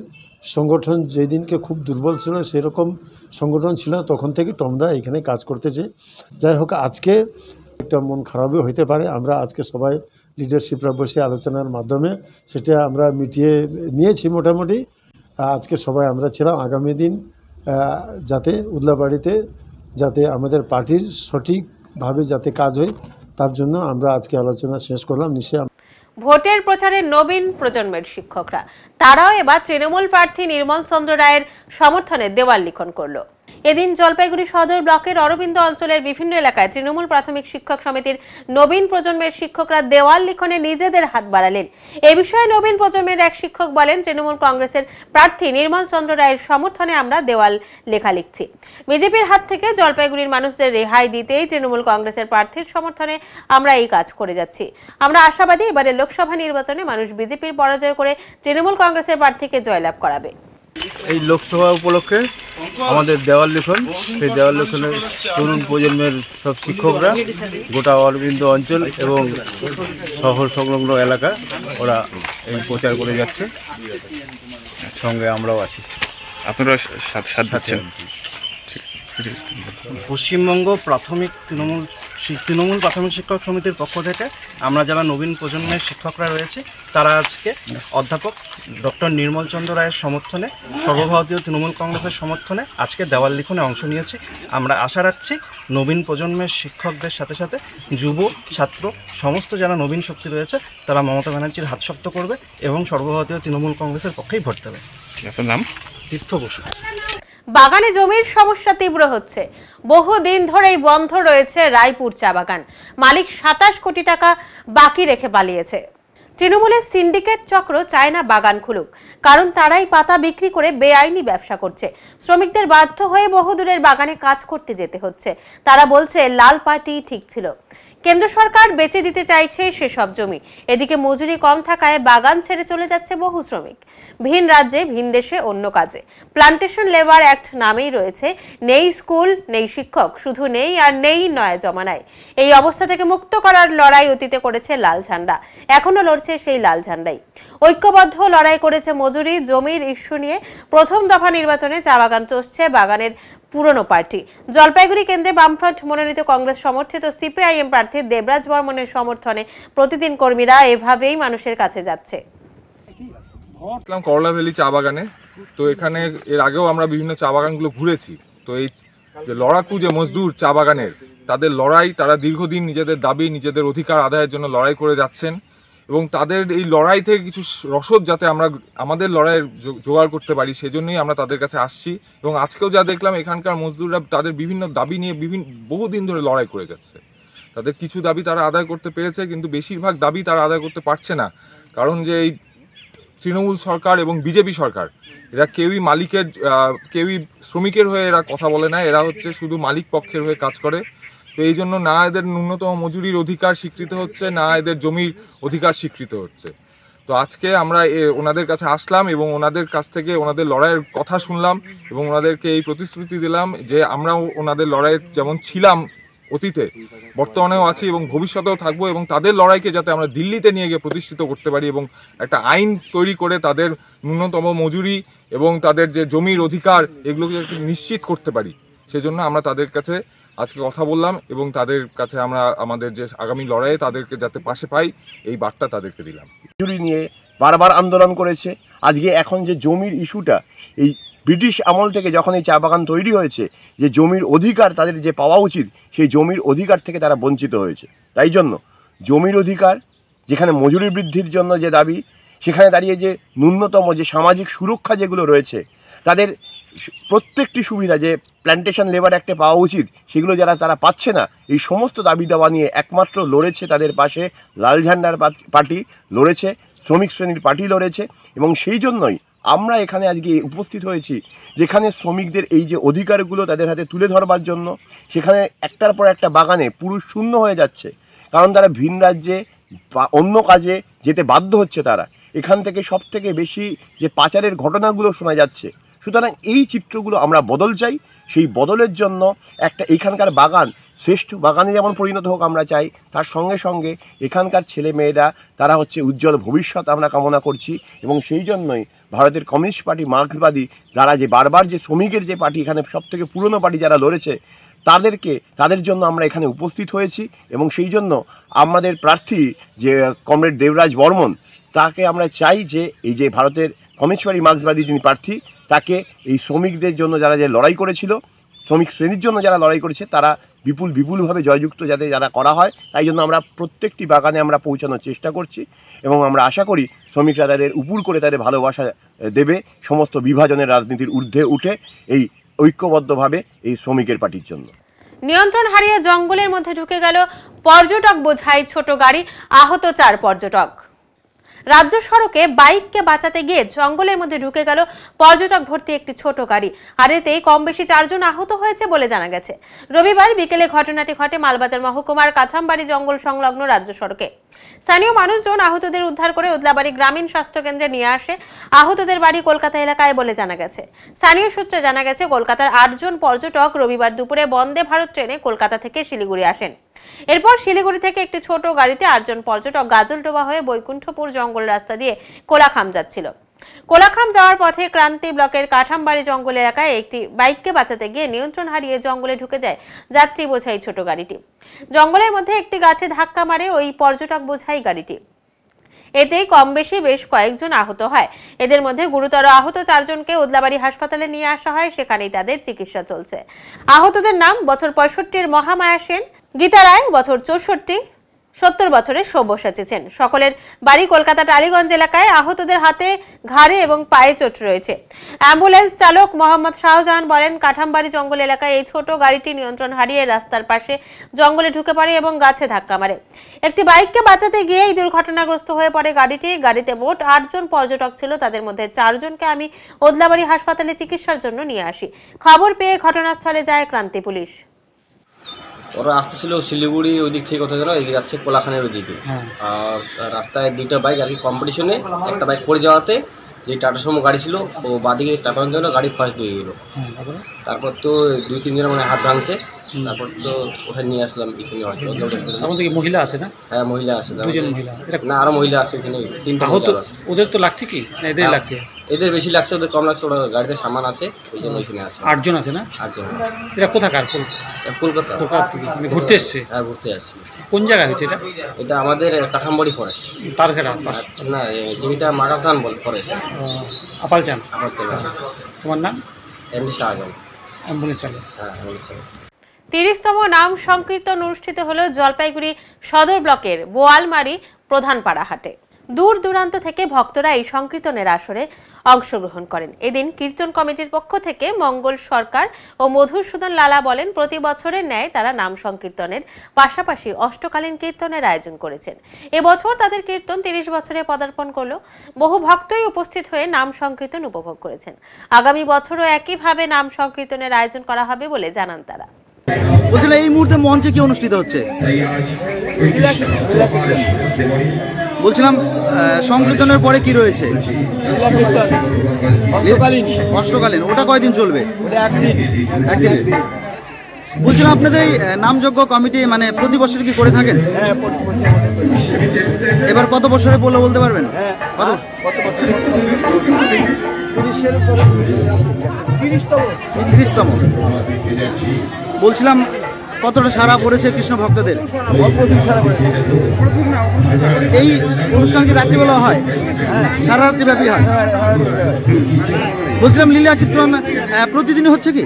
S6: সংগঠন যেই দিনকে খুব দুর্বল ছিল সেরকম সংগঠন ছিল না তখন থেকে টমদা এখানে কাজ করতেছে যাই হোক আজকে একটা মন খারাপও হইতে পারে আমরা আজকে সবাই লিডারশিপরা বসে আলোচনার মাধ্যমে সেটা আমরা মিটিয়ে নিয়েছি মোটামুটি আজকে সবাই আমরা ছিলাম আগামী দিন যাতে উদলাবাড়িতে যাতে আমাদের পার্টির সঠিকভাবে যাতে কাজ হয় তার জন্য আমরা আজকে আলোচনা শেষ করলাম নিশ্চয়ই
S1: ভোটের প্রচারে নবীন প্রজন্মের শিক্ষকরা তারাও এবার তৃণমূল প্রার্থী নির্মল চন্দ্র রায়ের সমর্থনে দেওয়াল লিখন করলো এদিন জলপাইগুড়ি সদর ব্লকের অরবিন্দ অঞ্চলের বিভিন্ন এলাকায় তৃণমূল প্রাথমিক শিক্ষক সমিতির নবীন প্রজন্মের শিক্ষকরা দেওয়াল লিখনে নিজেদের হাত বাড়ালেন এ বিষয়ে নবীন প্রজন্মের এক শিক্ষক বলেন তৃণমূল কংগ্রেসের প্রার্থী নির্মল চন্দ্র রায়ের সমর্থনে আমরা দেওয়াল লেখা লিখছি বিজেপির হাত থেকে জলপাইগুড়ির মানুষদের রেহাই দিতেই তৃণমূল কংগ্রেসের প্রার্থীর সমর্থনে আমরা এই কাজ করে যাচ্ছি আমরা আশাবাদী এবারে লোকসভা নির্বাচনে মানুষ বিজেপির পরাজয় করে তৃণমূল কংগ্রেসের প্রার্থীকে জয়লাভ করাবে
S6: এই লোকসভা উপলক্ষে আমাদের দেওয়াল লিখন সেই দেওয়াল লিখনে তরুণ প্রজন্মের সব শিক্ষকরা গোটা অরবিন্দ অঞ্চল এবং
S12: শহর
S7: সংলগ্ন এলাকা
S12: ওরা এই প্রচার করে যাচ্ছে
S7: সঙ্গে আমরাও আছি আপনারা সাথে দিচ্ছেন
S5: পশ্চিমবঙ্গ প্রাথমিক তৃণমূল তৃণমূল প্রাথমিক শিক্ষক সমিতির পক্ষ থেকে আমরা যারা নবীন প্রজন্মের শিক্ষকরা রয়েছে তারা আজকে অধ্যাপক ডক্টর নির্মল চন্দ্র রায়ের সমর্থনে সর্বভারতীয় তৃণমূল কংগ্রেসের সমর্থনে আজকে দেওয়াল লিখনে অংশ নিয়েছি আমরা আশা রাখছি নবীন প্রজন্মের শিক্ষকদের সাথে সাথে যুব ছাত্র সমস্ত যারা নবীন শক্তি রয়েছে তারা মমতা ব্যানার্জির হাত শক্ত করবে এবং সর্বভারতীয় তৃণমূল কংগ্রেসের পক্ষেই ভোট দেবে আপনার নাম তীর্থ বসু
S1: বাগানে জমির সমস্যা তীব্র হচ্ছে বহুদিন ধরেই বন্ধ রয়েছে রায়পুর চা বাগান মালিক সাতাশ কোটি টাকা বাকি রেখে পালিয়েছে তৃণমূলের সিন্ডিকেট চক্র চায় না বাগান খুলুক কারণ তারাই পাতা বিক্রি করে বেআইনি ব্যবসা করছে শ্রমিকদের বাধ্য হয়ে বহুদূরের বাগানে কাজ করতে যেতে হচ্ছে তারা বলছে লাল পার্টি ঠিক ছিল কেন্দ্র সরকার বেচে দিতে চাইছে সেসব জমি এদিকে মজুরি কম থাকায় বাগান ছেড়ে চলে যাচ্ছে বহু শ্রমিক ভিন রাজ্যে ভিন দেশে অন্য কাজে প্লান্টেশন লেবার অ্যাক্ট নামেই রয়েছে নেই স্কুল নেই শিক্ষক শুধু নেই আর নেই নয় জমানায় এই অবস্থা থেকে মুক্ত করার লড়াই অতীতে করেছে লাল ঝান্ডা এখনো লড়ছে সেই লাল ঝান্ডাই ঐক্যবদ্ধ লড়াই করেছে মজুরি জমির ইস্যু নিয়ে প্রথম দফা নির্বাচনে চা বাগান চষছে বাগানের পুরনো পার্টি জলপাইগুড়ি কেন্দ্রে বামফ্রন্ট মনোনীত কংগ্রেস সমর্থিত সিপিআইএম প্রার্থী দেবরাজ বর্মনের সমর্থনে প্রতিদিন কর্মীরা এভাবেই মানুষের কাছে যাচ্ছে
S9: করলা ভ্যালি চা বাগানে তো এখানে এর আগেও আমরা বিভিন্ন চা বাগানগুলো ঘুরেছি তো এই যে লড়াকু যে মজদুর চা বাগানের তাদের লড়াই তারা দীর্ঘদিন নিজেদের দাবি নিজেদের অধিকার আদায়ের জন্য লড়াই করে যাচ্ছেন এবং তাদের এই লড়াই থেকে কিছু রসদ যাতে আমরা আমাদের লড়াইয়ের জোগাড় করতে পারি সেজন্যই আমরা তাদের কাছে আসছি এবং আজকেও যা দেখলাম এখানকার মজদুররা তাদের বিভিন্ন দাবি নিয়ে বিভিন্ন বহুদিন ধরে লড়াই করে যাচ্ছে তাদের কিছু দাবি তারা আদায় করতে পেরেছে কিন্তু বেশিরভাগ দাবি তারা আদায় করতে পারছে না কারণ যে এই তৃণমূল সরকার এবং বিজেপি সরকার এরা কেউই মালিকের কেউই শ্রমিকের হয়ে এরা কথা বলে না এরা হচ্ছে শুধু মালিক পক্ষের হয়ে কাজ করে তো এই জন্য না এদের ন্যূনতম মজুরির অধিকার স্বীকৃত হচ্ছে না এদের জমির অধিকার স্বীকৃত হচ্ছে তো আজকে আমরা ওনাদের কাছে আসলাম এবং ওনাদের কাছ থেকে ওনাদের লড়াইয়ের কথা শুনলাম এবং ওনাদেরকে এই প্রতিশ্রুতি দিলাম যে আমরাও ওনাদের লড়াই যেমন ছিলাম অতীতে বর্তমানেও আছি এবং ভবিষ্যতেও থাকবো এবং তাদের লড়াইকে যাতে আমরা দিল্লিতে নিয়ে গিয়ে প্রতিষ্ঠিত করতে পারি এবং একটা আইন তৈরি করে তাদের ন্যূনতম মজুরি এবং তাদের যে জমির অধিকার এগুলোকে নিশ্চিত করতে পারি সেজন্য আমরা তাদের কাছে আজকে কথা বললাম এবং তাদের কাছে আমরা আমাদের যে আগামী লড়াইয়ে তাদেরকে যাতে পাশে পাই এই বার্তা তাদেরকে দিলাম
S11: জুরি নিয়ে বারবার আন্দোলন করেছে আজকে এখন যে জমির ইস্যুটা এই ব্রিটিশ আমল থেকে যখন এই চা বাগান তৈরি হয়েছে যে জমির অধিকার তাদের যে পাওয়া উচিত সেই জমির অধিকার থেকে তারা বঞ্চিত হয়েছে তাই জন্য জমির অধিকার যেখানে মজুরি বৃদ্ধির জন্য যে দাবি সেখানে দাঁড়িয়ে যে ন্যূনতম যে সামাজিক সুরক্ষা যেগুলো রয়েছে তাদের প্রত্যেকটি সুবিধা যে প্ল্যান্টেশন লেবার একটা পাওয়া উচিত সেগুলো যারা তারা পাচ্ছে না এই সমস্ত দাবি দাওয়া নিয়ে একমাত্র লড়েছে তাদের পাশে লাল ঝান্ডার পার্টি লড়েছে শ্রমিক শ্রেণীর পার্টি লড়েছে এবং সেই জন্যই আমরা এখানে আজকে উপস্থিত হয়েছি যেখানে শ্রমিকদের এই যে অধিকারগুলো তাদের হাতে তুলে ধরবার জন্য সেখানে একটার পর একটা বাগানে পুরুষ শূন্য হয়ে যাচ্ছে কারণ তারা ভিন রাজ্যে বা অন্য কাজে যেতে বাধ্য হচ্ছে তারা এখান থেকে সব থেকে বেশি যে পাচারের ঘটনাগুলো শোনা যাচ্ছে সুতরাং এই চিত্রগুলো আমরা বদল চাই সেই বদলের জন্য একটা এখানকার বাগান শ্রেষ্ঠ বাগানে যেমন পরিণত হোক আমরা চাই তার সঙ্গে সঙ্গে এখানকার ছেলে মেয়েরা তারা হচ্ছে উজ্জ্বল ভবিষ্যৎ আমরা কামনা করছি এবং সেই জন্যই ভারতের কমিউনিস্ট পার্টি মার্ক্সবাদী যারা যে বারবার যে শ্রমিকের যে পার্টি এখানে সবথেকে পুরনো পার্টি যারা লড়েছে তাদেরকে তাদের জন্য আমরা এখানে উপস্থিত হয়েছি এবং সেই জন্য আমাদের প্রার্থী যে কমরেড দেবরাজ বর্মন তাকে আমরা চাই যে এই যে ভারতের কমিউনিস্ট পার্টি মার্ক্সবাদী যিনি প্রার্থী তাকে এই শ্রমিকদের জন্য যারা যে লড়াই করেছিল শ্রমিক শ্রেণীর জন্য যারা লড়াই করেছে তারা বিপুল বিপুলভাবে জয়যুক্ত যাতে যারা করা হয় তাই জন্য আমরা প্রত্যেকটি বাগানে আমরা পৌঁছানোর চেষ্টা করছি এবং আমরা আশা করি শ্রমিকরা তাদের উপুর করে তাদের ভালোবাসা দেবে সমস্ত বিভাজনের রাজনীতির ঊর্ধ্বে উঠে এই ঐক্যবদ্ধভাবে এই শ্রমিকের পার্টির জন্য
S1: নিয়ন্ত্রণ হারিয়ে জঙ্গলের মধ্যে ঢুকে গেল পর্যটক বোঝাই ছোট গাড়ি আহত চার পর্যটক রাজ্য সড়কে বাইককে বাঁচাতে গিয়ে জঙ্গলের মধ্যে ঢুকে গেল পর্যটক ভর্তি একটি ছোট গাড়ি আর এতেই কম বেশি চারজন আহত হয়েছে বলে জানা গেছে রবিবার বিকেলে ঘটনাটি ঘটে মালবাজার মহকুমার কাছামবাড়ি জঙ্গল সংলগ্ন রাজ্য সড়কে স্থানীয় মানুষজন আহতদের উদ্ধার করে উদলাবাড়ি গ্রামীণ স্বাস্থ্য কেন্দ্রে নিয়ে আসে আহতদের বাড়ি কলকাতা এলাকায় বলে জানা গেছে স্থানীয় সূত্রে জানা গেছে কলকাতার আটজন পর্যটক রবিবার দুপুরে বন্দে ভারত ট্রেনে কলকাতা থেকে শিলিগুড়ি আসেন এরপর শিলিগুড়ি থেকে একটি ছোট গাড়িতে আটজন পর্যটক ডোবা হয়ে বৈকুণ্ঠপুর জঙ্গল রাস্তা দিয়ে কোলাখাম যাচ্ছিল কোলাখাম যাওয়ার পথে ক্রান্তি ব্লকের কাঠামবাড়ি জঙ্গল এলাকায় একটি বাইককে বাঁচাতে গিয়ে নিয়ন্ত্রণ হারিয়ে জঙ্গলে ঢুকে যায় যাত্রী বোঝাই ছোট গাড়িটি জঙ্গলের মধ্যে একটি গাছে ধাক্কা মারে ওই পর্যটক বোঝাই গাড়িটি এতে কম বেশি বেশ কয়েকজন আহত হয় এদের মধ্যে গুরুতর আহত চারজনকে ওদলাবাড়ি হাসপাতালে নিয়ে আসা হয় সেখানেই তাদের চিকিৎসা চলছে আহতদের নাম বছর পঁয়ষট্টির মহামায়া সেন গীতা রায় বছর চৌষট্টি সত্তর বছরের সব্য সকলের বাড়ি কলকাতা টালিগঞ্জ এলাকায় আহতদের হাতে ঘাড়ে এবং পায়ে চোট রয়েছে অ্যাম্বুলেন্স চালক মোহাম্মদ শাহজাহান বলেন কাঠামবাড়ি জঙ্গল এলাকায় এই ছোট গাড়িটি নিয়ন্ত্রণ হারিয়ে রাস্তার পাশে জঙ্গলে ঢুকে পড়ে এবং গাছে ধাক্কা মারে একটি বাইককে বাঁচাতে গিয়ে এই দুর্ঘটনাগ্রস্ত হয়ে পড়ে গাড়িটি গাড়িতে মোট আটজন পর্যটক ছিল তাদের মধ্যে চারজনকে আমি ওদলাবাড়ি হাসপাতালে চিকিৎসার জন্য নিয়ে আসি খবর পেয়ে ঘটনাস্থলে যায় ক্রান্তি পুলিশ
S7: ওরা আসতেছিল শিলিগুড়ি ওই দিক থেকে কোথায় গেল এদিকে যাচ্ছে কোলাখানের ওই দিকে হ্যাঁ। আর
S5: রাস্তায় দুইটা বাইক আর কি কম্পিটিশনে একটা বাইক পড়ে যাওয়াতে যে টাটা সুমো গাড়ি ছিল ও বাদিকে চাপানোর জন্য গাড়ি ফার্স্ট হয়ে গেলো হ্যাঁ, তারপর তো দুই তিনজনের মানে হাত ভাঙছে
S7: তারপর তো ওখানে নিয়ে আসলাম এখানে এখন
S8: থেকে মহিলা আছে না হ্যাঁ মহিলা আছে দুজন মহিলা
S7: না আরো মহিলা আছে এখানে তিনটা আছে ওদের তো লাগছে কি না এদের হ্যাঁ, লাগছে এদের বেশি লাগছে ওদের কম
S5: লাগছে ওরা গাড়িতে সামান আছে ওই জন্য এখানে আছে
S2: আটজন আছে না আটজন এটা কোথাকার কলকাতা
S5: কলকাতা থেকে মানে ঘুরতে এসছে হ্যাঁ ঘুরতে আসছি কোন জায়গা হয়েছে এটা এটা আমাদের কাঠামবাড়ি ফরেস্ট তারকেটা না যেটা মাগাতান বল ফরেস্ট আপালচান আপালচান
S7: হ্যাঁ। তোমার নাম এমনি শাহজাহান অ্যাম্বুলেন্স চালক হ্যাঁ অ্যাম্বুলেন্স চালক
S1: তিরিশতম নাম সংকীর্তন অনুষ্ঠিত হল জলপাইগুড়ি সদর ব্লকের বোয়ালমারি প্রধান পাড়াহাটে দূর দূরান্ত থেকে ভক্তরা এই সংকীর্তনের আসরে অংশগ্রহণ করেন এদিন কীর্তন কমিটির পক্ষ থেকে মঙ্গল সরকার ও মধুসূদন লালা বলেন প্রতি বছরের ন্যায় তারা নাম সংকীর্তনের পাশাপাশি অষ্টকালীন কীর্তনের আয়োজন করেছেন এবছর তাদের কীর্তন তিরিশ বছরে পদার্পণ করল বহু ভক্তই উপস্থিত হয়ে নাম সংকীর্তন উপভোগ করেছেন আগামী বছরও একইভাবে নাম সংকীর্তনের আয়োজন করা হবে বলে জানান তারা
S5: বলছিলাম এই মুহূর্তে মঞ্চে কি অনুষ্ঠিত হচ্ছে বলছিলাম সংকীর্তনের পরে কি রয়েছে অষ্টকালীন ওটা কয়দিন চলবে একদিন বলছিলাম আপনাদের এই নামযজ্ঞ কমিটি মানে প্রতি বছর কি করে থাকেন হ্যাঁ, এবার কত বছরে বললে বলতে পারবেন হ্যাঁ,
S12: কত
S5: তিরিশতম তিরিশতম বলছিলাম কতটা সারা পড়েছে কৃষ্ণ ভক্তদের
S9: এই অনুষ্ঠানকে কি রাত্রিবেলা হয় সারা রাত্রি ব্যাপী হয়
S5: বলছিলাম লীলা কীর্তন প্রতিদিন হচ্ছে কি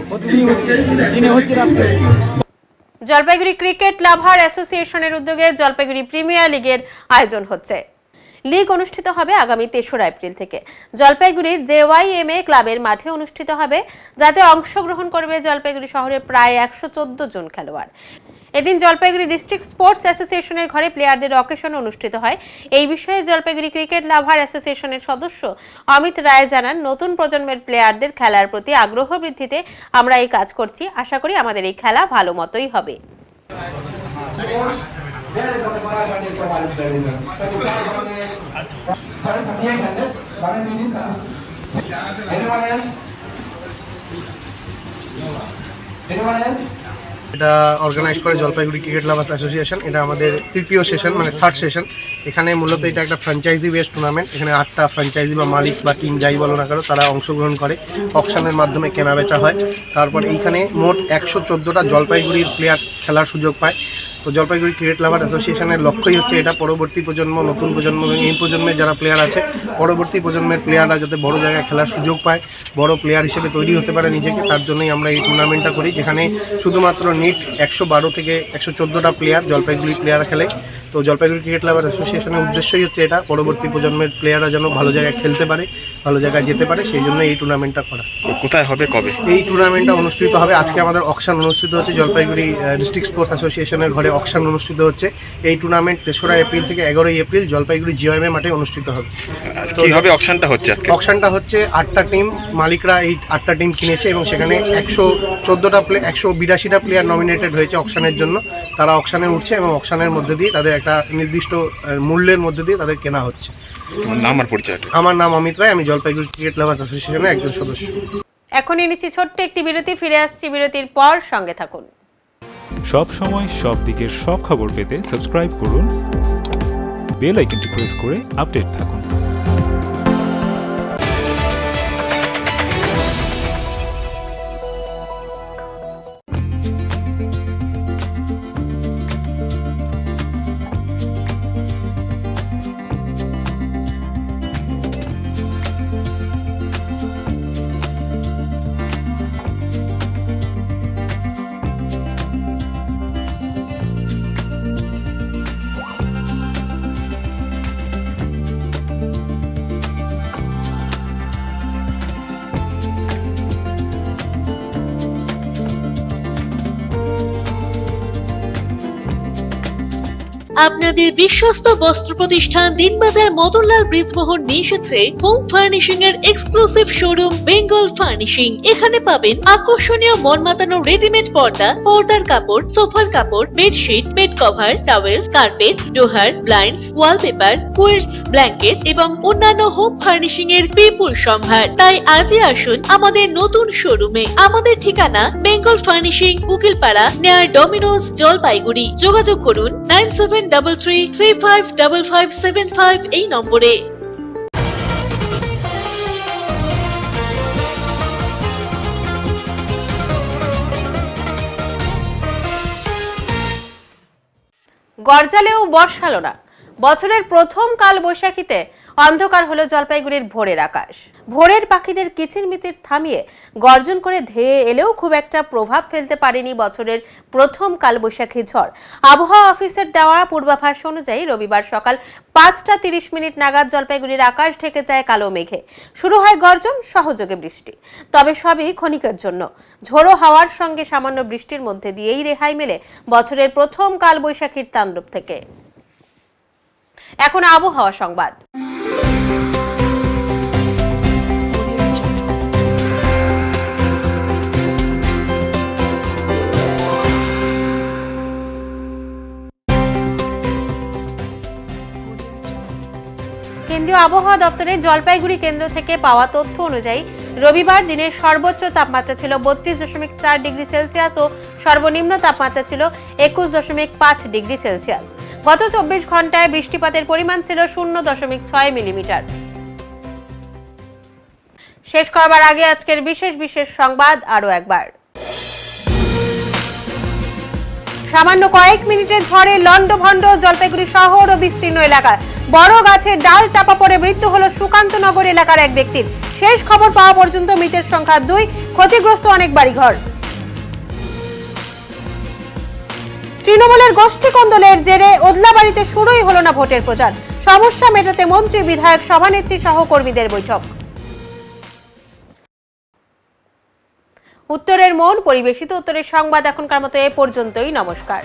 S1: জলপাইগুড়ি ক্রিকেট লাভার অ্যাসোসিয়েশনের উদ্যোগে জলপাইগুড়ি প্রিমিয়ার লিগের আয়োজন হচ্ছে লীগ অনুষ্ঠিত হবে আগামী তেসরা এপ্রিল থেকে জলপাইগুড়ির জেওয়াইএমএ ক্লাবের মাঠে অনুষ্ঠিত হবে যাতে অংশগ্রহণ করবে জলপাইগুড়ি শহরের প্রায় একশো জন খেলোয়াড় এদিন জলপাইগুড়ি ডিস্ট্রিক্ট স্পোর্টস অ্যাসোসিয়েশনের ঘরে প্লেয়ারদের অকেশন অনুষ্ঠিত হয় এই বিষয়ে জলপাইগুড়ি ক্রিকেট লাভার অ্যাসোসিয়েশনের সদস্য অমিত রায় জানান নতুন প্রজন্মের প্লেয়ারদের খেলার প্রতি আগ্রহ বৃদ্ধিতে আমরা এই কাজ করছি আশা করি আমাদের এই খেলা ভালো মতোই হবে
S3: এটা
S14: অর্গানাইজ করে জলপাইগুড়ি ক্রিকেট লাভার্স অ্যাসোসিয়েশন এটা আমাদের তৃতীয় সেশন মানে থার্ড সেশন এখানে মূলত এটা একটা ফ্র্যাঞ্চাইজি বেস টুর্নামেন্ট এখানে আটটা ফ্র্যাঞ্চাইজি বা মালিক বা টিম যাই বলো না কারো তারা অংশগ্রহণ করে অকশানের মাধ্যমে কেনা বেচা হয় তারপর এইখানে মোট একশো চোদ্দোটা জলপাইগুড়ির প্লেয়ার খেলার সুযোগ পায় তো জলপাইগুড়ি ক্রিকেট লাভার অ্যাসোসিয়েশনের লক্ষ্যই হচ্ছে এটা পরবর্তী প্রজন্ম নতুন প্রজন্ম এবং এই প্রজন্মের যারা প্লেয়ার আছে পরবর্তী প্রজন্মের প্লেয়াররা যাতে বড় জায়গায় খেলার সুযোগ পায় বড় প্লেয়ার হিসেবে তৈরি হতে পারে নিজেকে তার জন্যই আমরা এই টুর্নামেন্টটা করি যেখানে শুধুমাত্র নিট একশো থেকে একশো প্লেয়ার জলপাইগুড়ি প্লেয়ার খেলে তো জলপাইগুড়ি ক্রিকেট লাভার অ্যাসোসিয়েশনের উদ্দেশ্যই হচ্ছে এটা পরবর্তী প্রজন্মের প্লেয়াররা যেন ভালো জায়গায় খেলতে পারে ভালো জায়গায় যেতে পারে সেই জন্য এই টুর্নামেন্টটা করা
S5: কোথায় হবে কবে এই টুর্নামেন্টটা অনুষ্ঠিত হবে আজকে আমাদের
S14: অকশান অনুষ্ঠিত হচ্ছে জলপাইগুড়ি ডিস্ট্রিক্ট স্পোর্টস অ্যাসোসিয়েশনের ঘরে অকশান অনুষ্ঠিত হচ্ছে এই টুর্নামেন্ট তেসরা এপ্রিল থেকে এগারোই এপ্রিল জলপাইগুড়ি জিওএমএ মাঠে অনুষ্ঠিত হবে কি অকশানটা হচ্ছে অকশানটা হচ্ছে আটটা টিম মালিকরা এই আটটা টিম কিনেছে এবং সেখানে একশো চোদ্দোটা প্লে একশো বিরাশিটা প্লেয়ার নমিনেটেড হয়েছে অকশানের জন্য তারা অকশানে উঠছে এবং অকশানের মধ্যে দিয়ে তাদের একটা নির্দিষ্ট মূল্যের মধ্যে দিয়ে তাদের কেনা হচ্ছে আমার নাম অমিত রায় আমি জলপাইগুড়ি ক্রিকেট লাভার্স অ্যাসোসিয়েশনের একজন
S1: সদস্য এখন এনেছি ছোট্ট একটি বিরতি ফিরে আসছি বিরতির পর সঙ্গে থাকুন
S3: সব সময় সব দিকের সব খবর পেতে সাবস্ক্রাইব করুন বেল আইকনটি প্রেস করে আপডেট থাকুন
S12: আপনাদের বিশ্বস্ত বস্ত্র প্রতিষ্ঠান দিনবাজার মদনলাল ব্রিজমোহন নিয়ে এসেছে হোম ফার্নিশিং এর এক্সক্লুসিভ শোরুম বেঙ্গল ফার্নিশিং এখানে পাবেন আকর্ষণীয় মন মাতানো রেডিমেড পর্দা পর্দার কাপড় সোফার কাপড় bedsheet bed cover towel carpet ডোহার ওয়াল ওয়ালপেপার কুইল্টস ব্ল্যাঙ্কেট এবং অন্যান্য হোম ফার্নিশিং এর বিপুল সম্ভার তাই আজই আসুন আমাদের নতুন শোরুমে আমাদের ঠিকানা বেঙ্গল ফার্নিশিং উকিলপাড়া নেয়ার ডমিনোজ জলপাইগুড়ি যোগাযোগ করুন nine seven double three three five double five seven five এই নম্বরে
S1: গরজালেও বর্ষালো না বছরের প্রথম কাল বৈশাখীতে অন্ধকার হলো জলপাইগুড়ির ভোরের আকাশ ভোরের পাখিদের কিচিরমিতির থামিয়ে গর্জন করে ধেয়ে এলেও খুব একটা প্রভাব ফেলতে পারেনি বছরের প্রথম কালবৈশাখী ঝড় আবহাওয়া অফিসের দেওয়া পূর্বাভাস অনুযায়ী রবিবার সকাল পাঁচটা তিরিশ মিনিট নাগাদ জলপাইগুড়ির আকাশ ঢেকে যায় কালো মেঘে শুরু হয় গর্জন সহযোগে বৃষ্টি তবে সবই ক্ষণিকের জন্য ঝোড়ো হাওয়ার সঙ্গে সামান্য বৃষ্টির মধ্যে দিয়েই রেহাই মেলে বছরের প্রথম কালবৈশাখীর তাণ্ডব থেকে এখন আবহাওয়া সংবাদ কেন্দ্রীয় আবহাওয়া দপ্তরের জলপাইগুড়ি কেন্দ্র থেকে পাওয়া তথ্য অনুযায়ী রবিবার দিনের সর্বোচ্চ তাপমাত্রা ছিল বত্রিশ দশমিক চার ডিগ্রি সেলসিয়াস ও সর্বনিম্ন তাপমাত্রা ছিল একুশ দশমিক পাঁচ ডিগ্রি সেলসিয়াস গত চব্বিশ ঘন্টায় বৃষ্টিপাতের পরিমাণ ছিল শূন্য দশমিক ছয় মিলিমিটার শেষ করবার আগে আজকের বিশেষ বিশেষ সংবাদ আরও একবার সামান্য কয়েক মিনিটের ঝড়ে লন্ডভন্ড জলপাইগুড়ি শহর ও বিস্তীর্ণ এলাকা বড় গাছের ডাল চাপা পড়ে মৃত্যু হলো সুকান্তনগর এলাকার এক ব্যক্তির শেষ খবর পাওয়া পর্যন্ত মৃতের সংখ্যা দুই ক্ষতিগ্রস্ত অনেক বাড়িঘর তৃণমূলের গোষ্ঠী কন্দলের জেরে ওদলাবাড়িতে শুরুই হলো না ভোটের প্রচার সমস্যা মেটাতে মন্ত্রী বিধায়ক সভানেত্রী সহ কর্মীদের বৈঠক উত্তরের মন পরিবেশিত উত্তরের সংবাদ এখনকার মতো এ পর্যন্তই নমস্কার